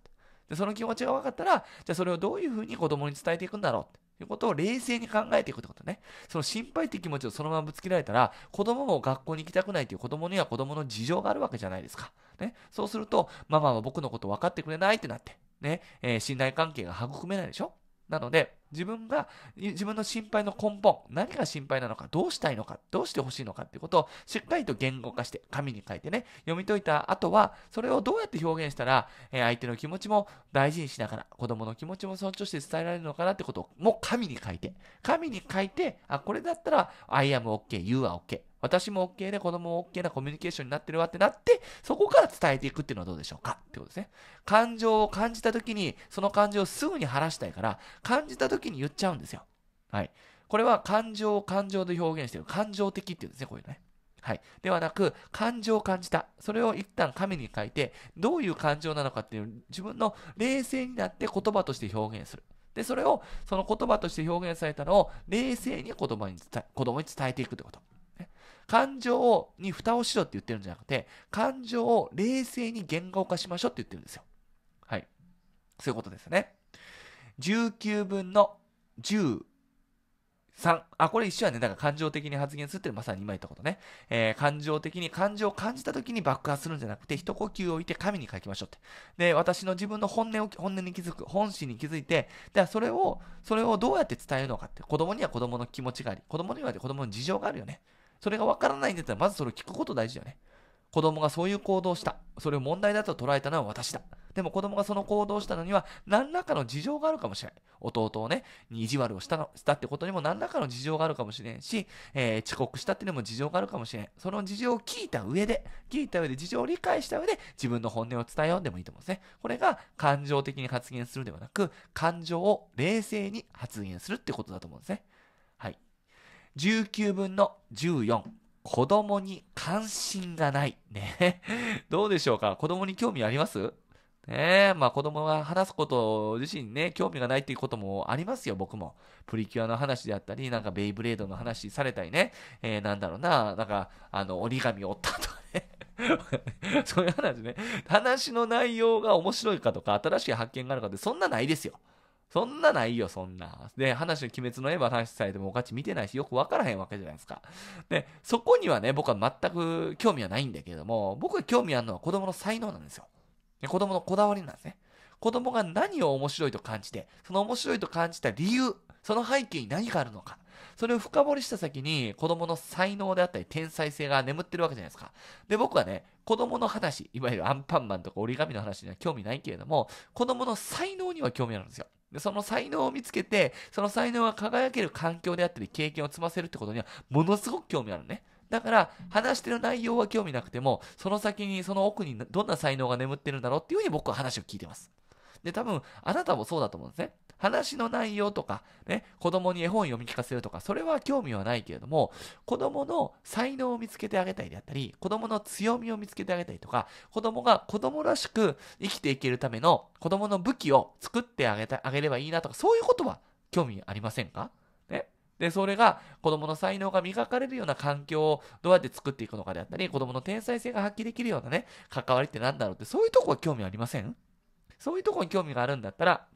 で、その気持ちが分かったら、じゃあそれをどういうふうに子供に伝えていくんだろうということを冷静に考えていくってことね。その心配って気持ちをそのままぶつけられたら、子供も学校に行きたくないという子供には子供の事情があるわけじゃないですか。ね。そうすると、ママは僕のこと分かってくれないってなって、ね、えー、信頼関係が育めないでしょなので、自分が、自分の心配の根本、何が心配なのか、どうしたいのか、どうして欲しいのかっていうことをしっかりと言語化して、紙に書いてね、読み解いた後は、それをどうやって表現したら、えー、相手の気持ちも大事にしながら、子供の気持ちも尊重して伝えられるのかなってことを、もう紙に書いて、紙に書いて、あ、これだったら、I am OK, you are OK。私も OK で子供も OK なコミュニケーションになってるわってなって、そこから伝えていくっていうのはどうでしょうかってことですね。感情を感じた時に、その感情をすぐに晴らしたいから、感じた時に言っちゃうんですよ。はい。これは感情を感情で表現してる。感情的っていうんですね、こういうのね。はい。ではなく、感情を感じた。それを一旦紙に書いて、どういう感情なのかっていう、自分の冷静になって言葉として表現する。で、それを、その言葉として表現されたのを、冷静に言葉に伝え、子供に伝えていくってこと。感情に蓋をしろって言ってるんじゃなくて、感情を冷静に言語化しましょうって言ってるんですよ。はい。そういうことですね。19分の1 3あこれ一緒やねだから感情的に発言するってまさに今言ったことね、えー、感情的に感情を感じた時に爆発するんじゃなくて一呼吸置いて神に書きましょうってで私の自分の本音を本音に気づく本心に気づいてでそれをそれをどうやって伝えるのかって子供には子供の気持ちがあり子供には子供の事情があるよねそれがわからないんだったら、まずそれを聞くこと大事だよね。子供がそういう行動をした。それを問題だと捉えたのは私だ。でも子供がその行動をしたのには何らかの事情があるかもしれない。弟をね、に意地悪をしたのしたってことにも何らかの事情があるかもしれんし、えー、遅刻したっていうのも事情があるかもしれん。その事情を聞いた上で、聞いた上で事情を理解した上で自分の本音を伝えようでもいいと思うんですね。これが感情的に発言するではなく、感情を冷静に発言するってことだと思うんですね。19分の14。子供に関心がない。ね。どうでしょうか子供に興味ありますねえ、まあ子供が話すこと自身ね、興味がないっていうこともありますよ、僕も。プリキュアの話であったり、なんかベイブレードの話されたりね、えー、なんだろうな、なんか、あの、折り紙折ったとかね。そういう話ね。話の内容が面白いかとか、新しい発見があるかって、そんなないですよ。そんなないよ、そんな。で、話の鬼滅の刃話されてもおかち見てないし、よくわからへんわけじゃないですか。で、そこにはね、僕は全く興味はないんだけれども、僕が興味あるのは子供の才能なんですよ。で子供のこだわりなんですね。子供が何を面白いと感じて、その面白いと感じた理由、その背景に何があるのか。それを深掘りした先に子供の才能であったり天才性が眠ってるわけじゃないですか。で、僕はね、子供の話、いわゆるアンパンマンとか折り紙の話には興味ないけれども、子供の才能には興味あるんですよ。その才能を見つけて、その才能が輝ける環境であったり、経験を積ませるってことには、ものすごく興味あるね。だから、話してる内容は興味なくても、その先に、その奥にどんな才能が眠ってるんだろうっていうふうに僕は話を聞いてます。で、多分、あなたもそうだと思うんですね。話の内容とか、ね、子供に絵本読み聞かせるとか、それは興味はないけれども、子供の才能を見つけてあげたいであったり、子供の強みを見つけてあげたりとか、子供が子供らしく生きていけるための子供の武器を作ってあげたあげればいいなとか、そういうことは興味ありませんかね。で、それが子供の才能が磨かれるような環境をどうやって作っていくのかであったり、子供の天才性が発揮できるようなね、関わりって何だろうって、そういうとこは興味ありませんそういうとこに興味があるんだったら、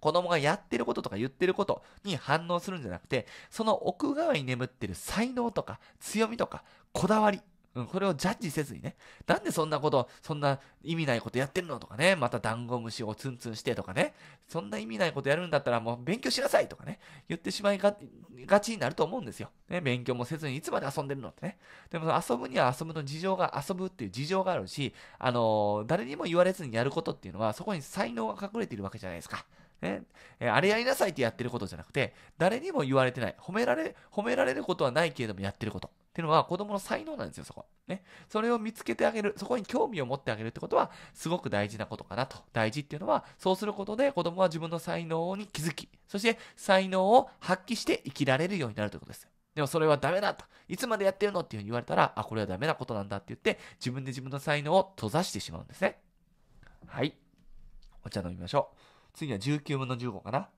子供がやってることとか言ってることに反応するんじゃなくて、その奥側に眠ってる才能とか強みとかこだわりうん、これをジャッジせずにね、なんでそんなこと、そんな意味ないことやってるのとかね、またダンゴムシをツンツンしてとかね、そんな意味ないことやるんだったらもう勉強しなさいとかね、言ってしまいがちになると思うんですよ。ね、勉強もせずにいつまで遊んでるのってね。でも遊ぶには遊ぶの事情が、遊ぶっていう事情があるし、あのー、誰にも言われずにやることっていうのは、そこに才能が隠れているわけじゃないですか。ね、えあれやりなさいってやってることじゃなくて、誰にも言われてない。褒められ、褒められることはないけれどもやってること。っていうのは子供の才能なんですよ、そこ。ね。それを見つけてあげる、そこに興味を持ってあげるってことは、すごく大事なことかなと。大事っていうのは、そうすることで子供は自分の才能に気づき、そして才能を発揮して生きられるようになるということです。でもそれはダメだと。いつまでやってるのっていうふうに言われたら、あ、これはダメなことなんだって言って、自分で自分の才能を閉ざしてしまうんですね。はい。お茶飲みましょう。次は19分の15かな。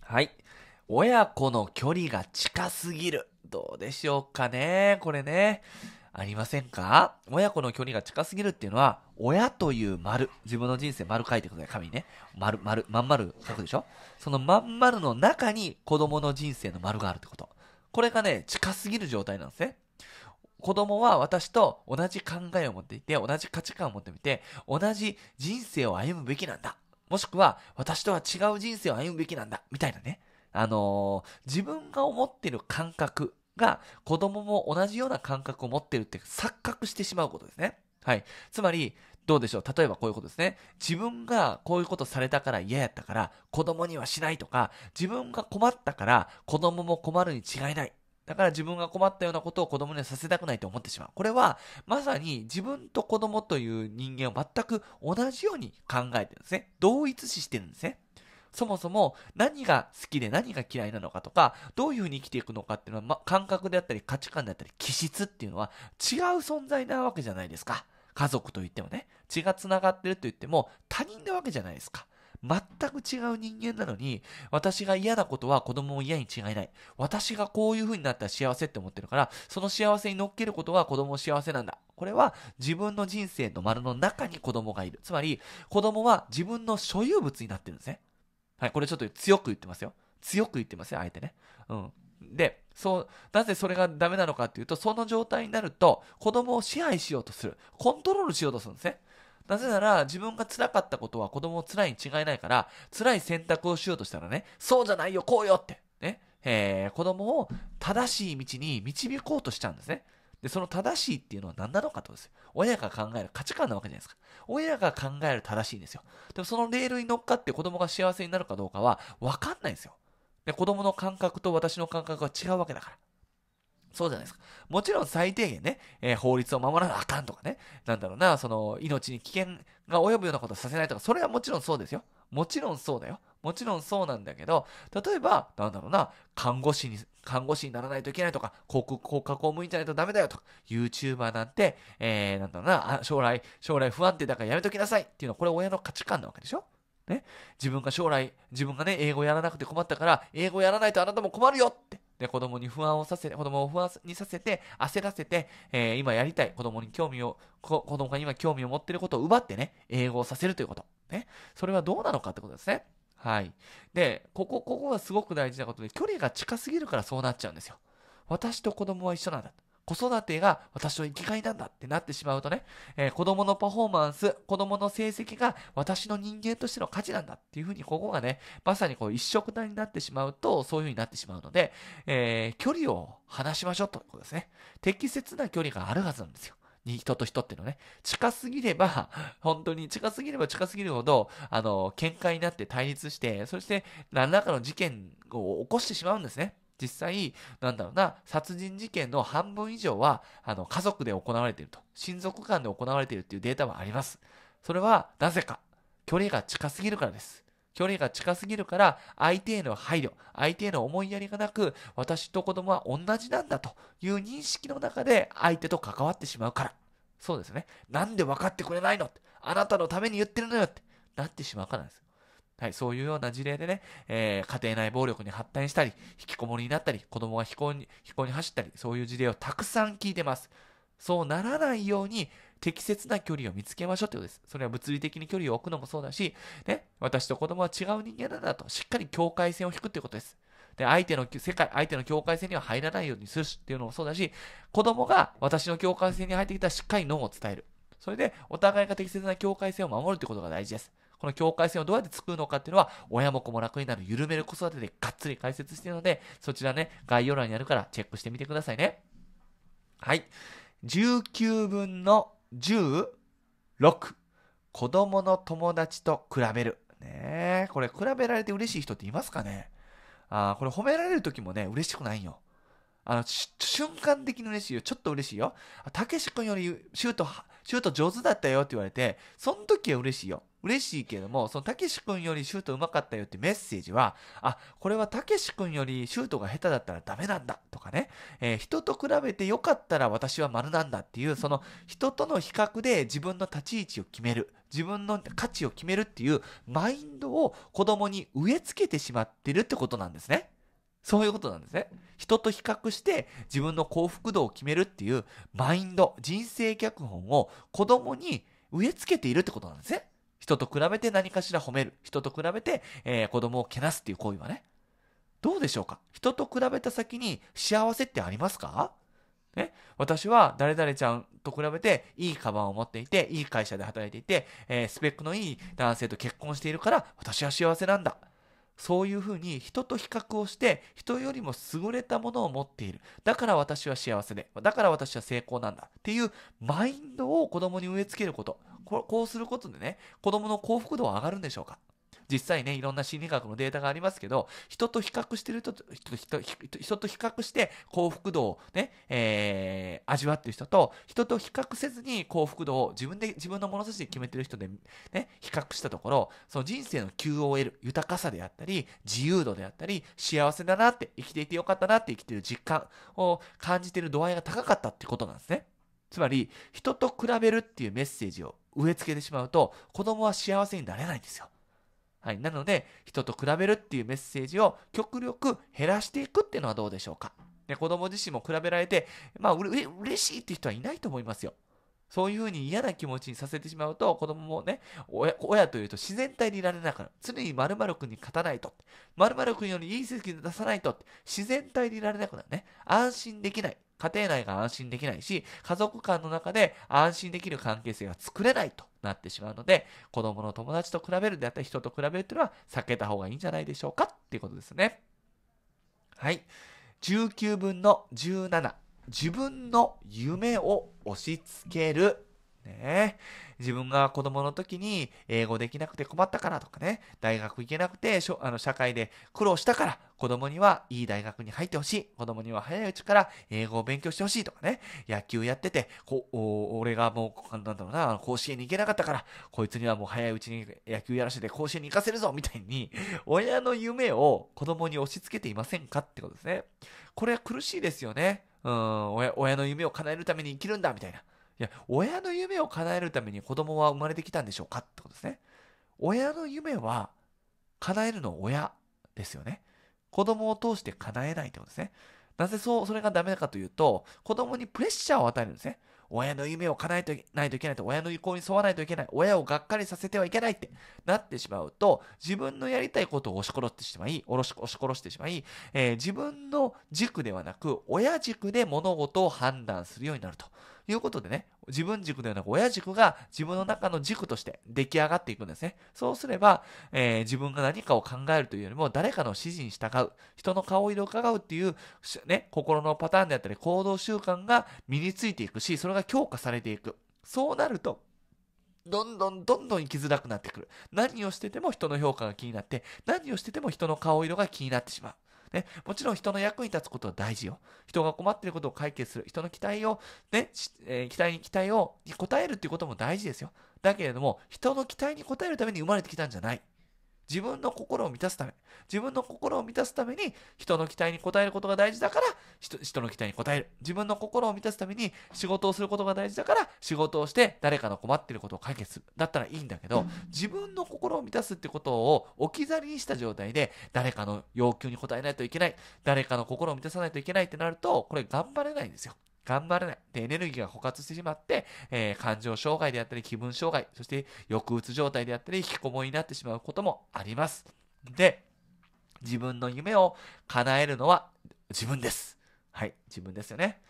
はい。親子の距離が近すぎる。どうでしょうかね。これね。ありませんか親子の距離が近すぎるっていうのは、親という丸。自分の人生丸書いてください。紙にね。丸、丸、まん丸書くでしょそのまん丸の中に子供の人生の丸があるってこと。これがね、近すぎる状態なんですね。子供は私と同じ考えを持っていて、同じ価値観を持ってみて、同じ人生を歩むべきなんだ。もしくは、私とは違う人生を歩むべきなんだ。みたいなね。あのー、自分が思ってる感覚が子供も同じような感覚を持ってるって錯覚してしまうことですね。はい。つまり、どうでしょう例えばこういうことですね。自分がこういうことされたから嫌やったから子供にはしないとか、自分が困ったから子供も困るに違いないだから自分が困ったようなことを子供にはさせたくないと思ってしまう。これはまさに自分と子供という人間を全く同じように考えてるんですね。同一視してるんですね。そもそも何が好きで何が嫌いなのかとか、どういうふうに生きていくのかっていうのは、ま、感覚であったり価値観であったり気質っていうのは違う存在なわけじゃないですか。家族といってもね。血が繋がってると言っても他人なわけじゃないですか。全く違う人間なのに、私が嫌なことは子供も嫌に違いない。私がこういう風になったら幸せって思ってるから、その幸せに乗っけることは子供幸せなんだ。これは自分の人生の丸の中に子供がいる。つまり、子供は自分の所有物になってるんですね。はい、これちょっと強く言ってますよ。強く言ってますよ、あえてね。うん。で、そう、なぜそれがダメなのかっていうと、その状態になると、子供を支配しようとする。コントロールしようとするんですね。なぜなら、自分が辛かったことは子供を辛いに違いないから、辛い選択をしようとしたらね、そうじゃないよ、こうよって、ね、えー、子供を正しい道に導こうとしちゃうんですね。で、その正しいっていうのは何なのかとですよ。親が考える価値観なわけじゃないですか。親が考える正しいんですよ。でもそのレールに乗っかって子供が幸せになるかどうかは分かんないんですよ。で、子供の感覚と私の感覚は違うわけだから。そうじゃないですか。もちろん最低限ね、えー、法律を守らなあかんとかね、なんだろうな、その命に危険が及ぶようなことさせないとか、それはもちろんそうですよ。もちろんそうだよ。もちろんそうなんだけど、例えば、なんだろうな、看護師に、看護師にならないといけないとか、国家公務を向いてないとダメだよとか、YouTuber なんて、えー、なんだろうな、将来、将来不安定だからやめときなさいっていうのは、これ親の価値観なわけでしょね。自分が将来、自分がね、英語やらなくて困ったから、英語やらないとあなたも困るよって。で、子供に不安をさせ、子供を不安にさせて、焦らせて、えー、今やりたい、子供に興味を、子供が今興味を持っていることを奪ってね、英語をさせるということ。ね。それはどうなのかってことですね。はい。で、ここ、ここがすごく大事なことで、距離が近すぎるからそうなっちゃうんですよ。私と子供は一緒なんだ。子育てが私の生きがいなんだってなってしまうとね、えー、子供のパフォーマンス、子供の成績が私の人間としての価値なんだっていうふうにここがね、まさにこう一色体になってしまうと、そういうふうになってしまうので、えー、距離を離しましょうということですね。適切な距離があるはずなんですよ。人と人っていうのね、近すぎれば、本当に近すぎれば近すぎるほど、あの、喧嘩になって対立して、そして何らかの事件を起こしてしまうんですね。実際、なんだろうな、殺人事件の半分以上は、あの、家族で行われていると。親族間で行われているっていうデータはあります。それは、なぜか。距離が近すぎるからです。距離が近すぎるから、相手への配慮、相手への思いやりがなく、私と子供は同じなんだという認識の中で、相手と関わってしまうから。そうですね。なんで分かってくれないのあなたのために言ってるのよってなってしまうからです。はい、そういうような事例でね、えー、家庭内暴力に発展したり、引きこもりになったり、子供が非行に、非行に走ったり、そういう事例をたくさん聞いてます。そうならないように、適切な距離を見つけましょうってことです。それは物理的に距離を置くのもそうだし、ね、私と子供は違う人間なんだと、しっかり境界線を引くってことです。で、相手の世界、相手の境界線には入らないようにするっていうのもそうだし、子供が私の境界線に入ってきたらしっかり脳を伝える。それで、お互いが適切な境界線を守るってことが大事です。この境界線をどうやって作るのかっていうのは、親も子も楽になる緩める子育てでがっつり解説しているので、そちらね、概要欄にあるからチェックしてみてくださいね。はい。19分の16。子供の友達と比べる。ねこれ比べられて嬉しい人っていますかねああ、これ褒められる時もね、嬉しくないよ。あの、瞬間的に嬉しいよ。ちょっと嬉しいよ。たけし君よりシュート、シュート上手だったよって言われて、その時は嬉しいよ。嬉しいけども、そのたけし君よりシュートうまかったよってメッセージは、あ、これはたけし君よりシュートが下手だったらダメなんだとかね、えー、人と比べて良かったら私は丸なんだっていう、その人との比較で自分の立ち位置を決める、自分の価値を決めるっていうマインドを子供に植え付けてしまってるってことなんですね。そういうことなんですね。人と比較して自分の幸福度を決めるっていうマインド、人生脚本を子供に植え付けているってことなんですね。人と比べて何かしら褒める。人と比べて、えー、子供をけなすっていう行為はね。どうでしょうか人と比べた先に幸せってありますかね、私は誰々ちゃんと比べていいカバンを持っていて、いい会社で働いていて、えー、スペックのいい男性と結婚しているから私は幸せなんだ。そういうふうに人と比較をして人よりも優れたものを持っているだから私は幸せでだから私は成功なんだっていうマインドを子供に植え付けることこうすることでね子供の幸福度は上がるんでしょうか実際ねいろんな心理学のデータがありますけど人と比較してると人と比較して幸福度をね、えー、味わってる人と人と比較せずに幸福度を自分で自分の物差しで決めてる人でね比較したところその人生の QOL 豊かさであったり自由度であったり幸せだなって生きていてよかったなって生きてる実感を感じてる度合いが高かったってことなんですね。つまり人と比べるっていうメッセージを植え付けてしまうと子供は幸せになれないんですよ。はい、なので人と比べるっていうメッセージを極力減らしていくっていうのはどうでしょうか。で子供自身も比べられて、まあ、うれ嬉しいっていう人はいないと思いますよ。そういうふうに嫌な気持ちにさせてしまうと、子供もね、親というと自然体でいられなくなる。常に〇〇君に勝たないと。〇〇君よりいい成績出さないと。自然体でいられなくなるね。安心できない。家庭内が安心できないし、家族間の中で安心できる関係性が作れないとなってしまうので、子供の友達と比べるであったり、人と比べるというのは避けた方がいいんじゃないでしょうかっていうことですね。はい。19分の17。自分の夢を押し付けるね自分が子供の時に英語できなくて困ったからとかね、大学行けなくてあの社会で苦労したから子供にはいい大学に入ってほしい。子供には早いうちから英語を勉強してほしいとかね、野球やってて、こ俺がもう、なんだろうな、甲子園に行けなかったから、こいつにはもう早いうちに野球やらせて甲子園に行かせるぞみたいに、親の夢を子供に押し付けていませんかってことですね。これは苦しいですよね。うん、親の夢を叶えるために生きるんだみたいな。いや、親の夢を叶えるために子供は生まれてきたんでしょうかってことですね。親の夢は叶えるのは親ですよね。子供を通して叶えないってことですね。なぜそう、それがダメかというと、子供にプレッシャーを与えるんですね。親の夢を叶えないといけないと、親の意向に沿わないといけない、親をがっかりさせてはいけないってなってしまうと、自分のやりたいことを押し殺してしまい、おろし押し殺してしまい、えー、自分の軸ではなく、親軸で物事を判断するようになると。いうことでね、自分軸のような親軸が自分の中の軸として出来上がっていくんですね。そうすれば、えー、自分が何かを考えるというよりも、誰かの指示に従う、人の顔色を伺うっていう、ね、心のパターンであったり、行動習慣が身についていくし、それが強化されていく。そうなると、どんどんどんどん生きづらくなってくる。何をしてても人の評価が気になって、何をしてても人の顔色が気になってしまう。ね、もちろん人の役に立つことは大事よ。人が困っていることを解決する。人の期待を、ね、えー、期待に期待を応えるっていうことも大事ですよ。だけれども、人の期待に応えるために生まれてきたんじゃない。自分の心を満たすため、自分の心を満たすために、人の期待に応えることが大事だから人、人の期待に応える。自分の心を満たすために、仕事をすることが大事だから、仕事をして誰かの困っていることを解決する。だったらいいんだけど、自分の心を満たすってことを置き去りにした状態で、誰かの要求に応えないといけない、誰かの心を満たさないといけないってなると、これ頑張れないんですよ。頑張れないでエネルギーが枯渇してしまって、えー、感情障害であったり気分障害そして抑うつ状態であったり引きこもりになってしまうこともありますで自分の夢を叶えるのは自分ですはい自分ですよね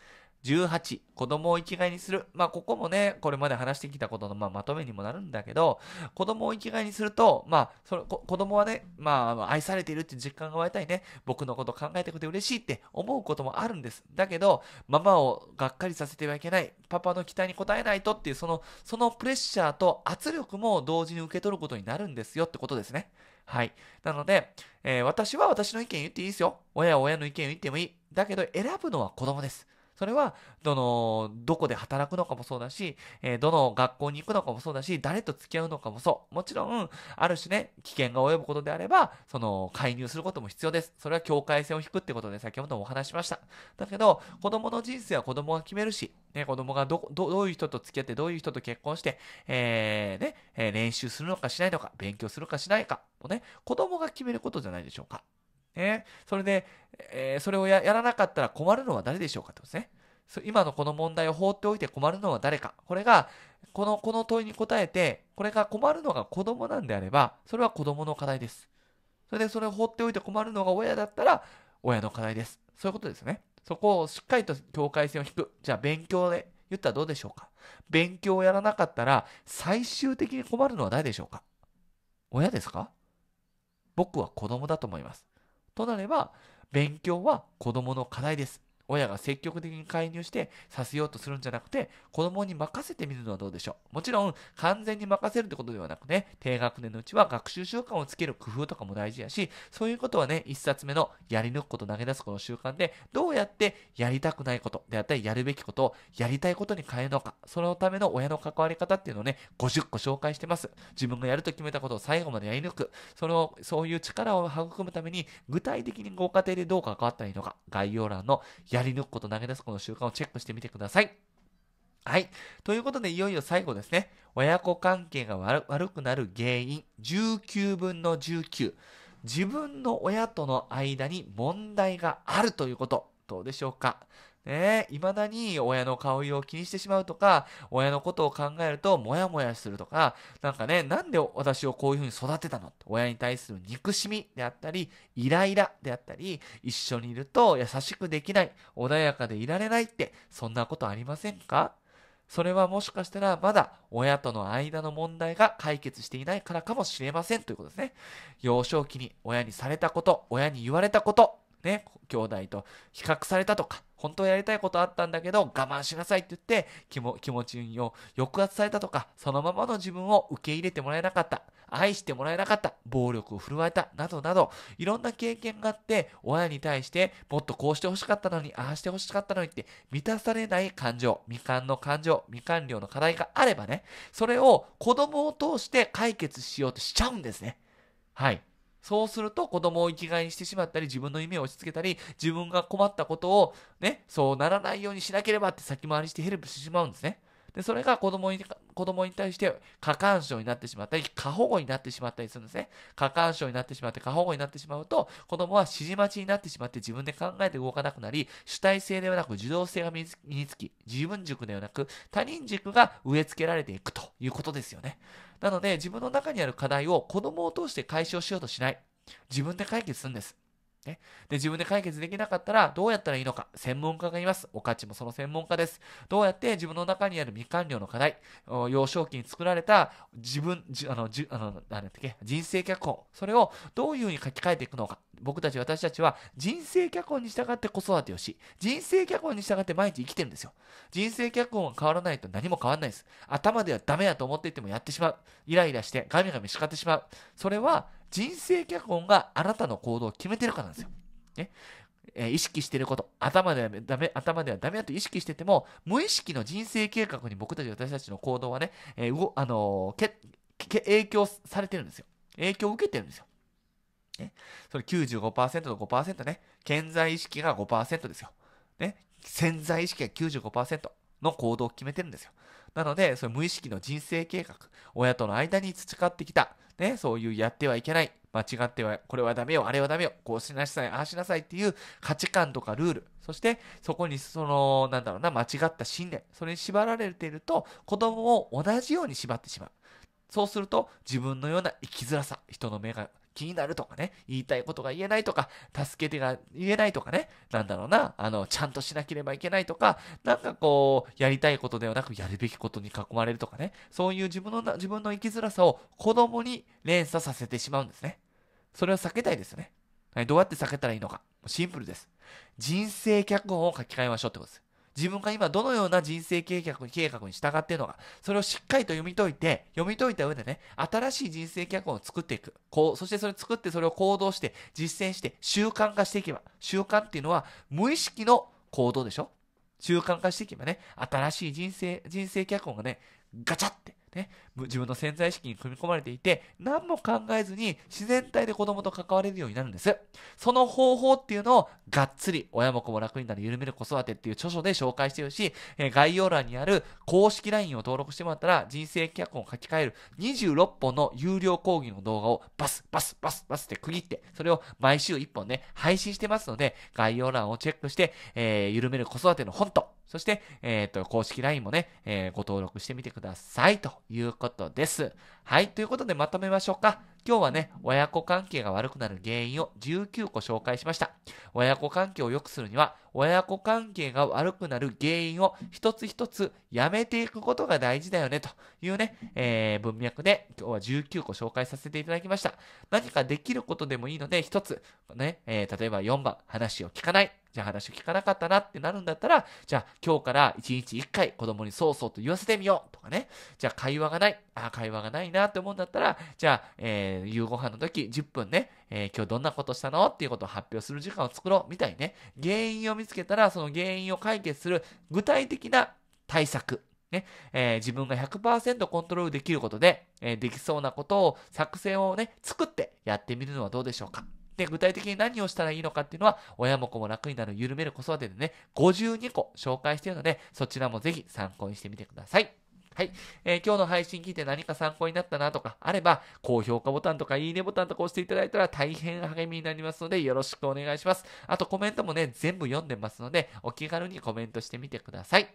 18、子供を生きがいにする。まあ、ここもね、これまで話してきたことの、まあ、まとめにもなるんだけど、子供を生きがいにすると、まあ、それ子供はね、まあ、愛されているって実感が湧いたりね、僕のこと考えてくれて嬉しいって思うこともあるんです。だけど、ママをがっかりさせてはいけない、パパの期待に応えないとっていう、その、そのプレッシャーと圧力も同時に受け取ることになるんですよってことですね。はい。なので、えー、私は私の意見言っていいですよ。親は親の意見言ってもいい。だけど、選ぶのは子供です。それは、どの、どこで働くのかもそうだし、えどの学校に行くのかもそうだし、誰と付き合うのかもそう。もちろん、ある種ね、危険が及ぶことであれば、その、介入することも必要です。それは境界線を引くってことで、先ほどもお話しました。だけど、子供の人生は子供が決めるし、ね、子供がど、ど、どういう人と付き合って、どういう人と結婚して、えー、ね、え練習するのかしないのか、勉強するかしないか、もね、子供が決めることじゃないでしょうか。ね、それで、えー、それをやらなかったら困るのは誰でしょうかとですね。今のこの問題を放っておいて困るのは誰か。これが、この、この問いに答えて、これが困るのが子供なんであれば、それは子供の課題です。それでそれを放っておいて困るのが親だったら、親の課題です。そういうことですね。そこをしっかりと境界線を引く。じゃあ、勉強で言ったらどうでしょうか。勉強をやらなかったら、最終的に困るのは誰でしょうか。親ですか僕は子供だと思います。となれば勉強は子どもの課題です親が積極的に介入してさせようとするんじゃなくて、子供に任せてみるのはどうでしょう。もちろん、完全に任せるってことではなくね、低学年のうちは学習習慣をつける工夫とかも大事やし、そういうことはね、一冊目のやり抜くこと投げ出すこの習慣で、どうやってやりたくないことであったり、やるべきことをやりたいことに変えるのか、そのための親の関わり方っていうのをね、50個紹介してます。自分がやると決めたことを最後までやり抜く。その、そういう力を育むために、具体的にご家庭でどう関わったらいいのか、概要欄のややり抜くこと投げ出すこの習慣をチェックしてみてください。はい。ということで、いよいよ最後ですね。親子関係が悪くなる原因、19分の19。自分の親との間に問題があるということ、どうでしょうか。ねえ、未だに親の顔色を気にしてしまうとか、親のことを考えるとモヤモヤするとか、なんかね、なんで私をこういうふうに育てたの親に対する憎しみであったり、イライラであったり、一緒にいると優しくできない、穏やかでいられないって、そんなことありませんかそれはもしかしたらまだ親との間の問題が解決していないからかもしれませんということですね。幼少期に親にされたこと、親に言われたこと、ね、兄弟と比較されたとか、本当はやりたいことあったんだけど我慢しなさいって言って気も気持ちを抑圧されたとか、そのままの自分を受け入れてもらえなかった、愛してもらえなかった、暴力を振るわれた、などなど、いろんな経験があって、親に対してもっとこうしてほしかったのに、ああしてほしかったのにって満たされない感情、未完の感情、未完了の課題があればね、それを子供を通して解決しようとしちゃうんですね。はい。そうすると子供を生きがいにしてしまったり、自分の夢を押し付けたり、自分が困ったことをね、そうならないようにしなければって先回りしてヘルプしてしまうんですね。でそれが子供に子供に対して過干渉になってしまったり過保護になってしまったりするんですね過干渉になってしまって過保護になってしまうと子供は指示待ちになってしまって自分で考えて動かなくなり主体性ではなく受動性が身につき自分軸ではなく他人軸が植え付けられていくということですよねなので自分の中にある課題を子供を通して解消しようとしない自分で解決するんですね。で、自分で解決できなかったらどうやったらいいのか。専門家がいます。おかちもその専門家です。どうやって自分の中にある未完了の課題、幼少期に作られた自分、じあの、じあの、なんだっけ、人生脚本。それをどういうふうに書き換えていくのか。僕たち、私たちは人生脚本に従って子育てをし、人生脚本に従って毎日生きてるんですよ。人生脚本は変わらないと何も変わらないです。頭ではダメだと思っていてもやってしまう。イライラしてガミガミ叱ってしまう。それは人生脚本があなたの行動を決めてるかなんですよ。ね意識してること頭ではダメ頭ではダメだと意識してても無意識の人生計画に僕たち私たちの行動はね、えーあのー、け影響されてるんですよ影響を受けてるんですよ、ね、それ95%と5%ね健在意識が5%ですよ、ね、潜在意識が95%の行動を決めてるんですよなので、その無意識の人生計画、親との間に培ってきた、ね、そういうやってはいけない、間違っては、これはダメよ、あれはダメよ、こうしなさい、ああしなさいっていう価値観とかルール、そしてそこにその、なんだろうな、間違った信念、それに縛られていると、子供を同じように縛ってしまう。そうすると、自分のような生きづらさ、人の目が気になるとかね、言いたいことが言えないとか、助けてが言えないとかね、なんだろうな、あの、ちゃんとしなければいけないとか、なんかこう、やりたいことではなく、やるべきことに囲まれるとかね、そういう自分の、自分の生きづらさを子供に連鎖させてしまうんですね。それを避けたいですね。はい、どうやって避けたらいいのか。シンプルです。人生脚本を書き換えましょうってことです。自分が今どのような人生計画計画に従っているのか、それをしっかりと読み解いて、読み解いた上でね、新しい人生脚本を作っていく。こう、そしてそれ作ってそれを行動して、実践して、習慣化していけば、習慣っていうのは無意識の行動でしょ習慣化していけばね、新しい人生、人生脚本がね、ガチャってね、自分の潜在意識に組み込まれていて、何も考えずに自然体で子供と関われるようになるんです。その方法っていうのをがっつり親も子も楽になる緩める子育てっていう著書で紹介してるし、概要欄にある公式 LINE を登録してもらったら人生脚本を書き換える26本の有料講義の動画をバスバスバスバスって区切って、それを毎週1本ね、配信してますので、概要欄をチェックして、えー、緩める子育ての本と、そして、えー、と、公式 LINE もね、えー、ご登録してみてくださいということことです。はい。ということでまとめましょうか。今日はね、親子関係が悪くなる原因を19個紹介しました。親子関係を良くするには、親子関係が悪くなる原因を一つ一つやめていくことが大事だよねというね、えー、文脈で今日は19個紹介させていただきました。何かできることでもいいので一つ、ね、えー、例えば4番、話を聞かない。じゃあ話を聞かなかったなってなるんだったら、じゃあ今日から1日1回子供にそうそうと言わせてみようとかね。じゃあ会話がない。ああ、会話がないなって思うんだったら、じゃあ、えー、夕ご飯の時10分ね、えー、今日どんなことしたのっていうことを発表する時間を作ろうみたいね。原因を見つけたら、その原因を解決する具体的な対策。ねえー、自分が100%コントロールできることで、えー、できそうなことを、作戦をね、作ってやってみるのはどうでしょうか。で、具体的に何をしたらいいのかっていうのは、親も子も楽になる緩める子育てでね、52個紹介しているので、そちらもぜひ参考にしてみてください。はい、えー、今日の配信聞いて何か参考になったなとかあれば、高評価ボタンとかいいねボタンとか押していただいたら大変励みになりますので、よろしくお願いします。あとコメントもね、全部読んでますので、お気軽にコメントしてみてください。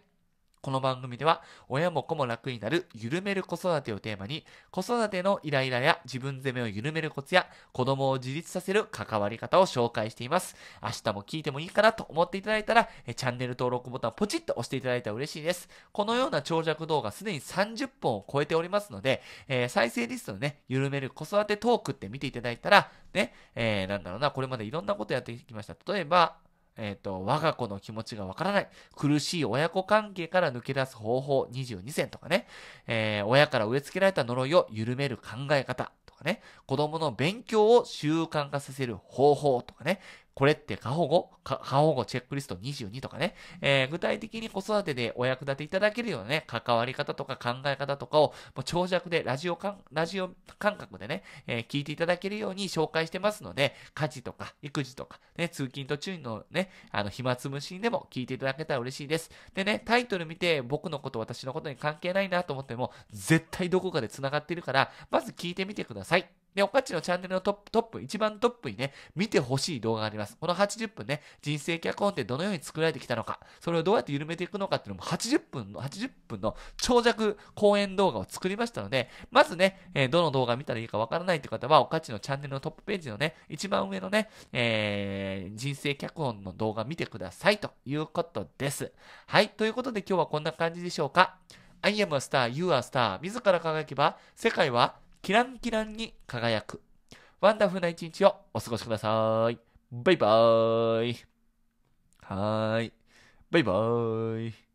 この番組では親も子も楽になる緩める子育てをテーマに子育てのイライラや自分責めを緩めるコツや子供を自立させる関わり方を紹介しています。明日も聞いてもいいかなと思っていただいたらチャンネル登録ボタンポチッと押していただいたら嬉しいです。このような長尺動画すでに30本を超えておりますので、えー、再生リストのね、緩める子育てトークって見ていただいたらね、えー、なんだろうな、これまでいろんなことやってきました。例えば、えっ、ー、と、我が子の気持ちがわからない。苦しい親子関係から抜け出す方法22選とかね。えー、親から植え付けられた呪いを緩める考え方とかね。子供の勉強を習慣化させる方法とかね。これって過保護過保護チェックリスト22とかね、えー、具体的に子育てでお役立ていただけるようなね、関わり方とか考え方とかを、もう長尺でラジオ感、ラジオ感覚でね、えー、聞いていただけるように紹介してますので、家事とか育児とか、ね、通勤途中のね、あの、暇つぶしにでも聞いていただけたら嬉しいです。でね、タイトル見て僕のこと私のことに関係ないなと思っても、絶対どこかで繋がってるから、まず聞いてみてください。で、おかちのチャンネルのトップ、トップ、一番トップにね、見てほしい動画があります。この80分ね、人生脚本ってどのように作られてきたのか、それをどうやって緩めていくのかっていうのも80分の、80分の長尺講演動画を作りましたので、まずね、えー、どの動画見たらいいかわからないという方は、おかちのチャンネルのトップページのね、一番上のね、えー、人生脚本の動画見てくださいということです。はい、ということで今日はこんな感じでしょうか。I am a star, you are a star. 自ら輝けば世界はキランキランに輝く、ワンダフルな一日をお過ごしください。バイバーイ。はーい。バイバーイ。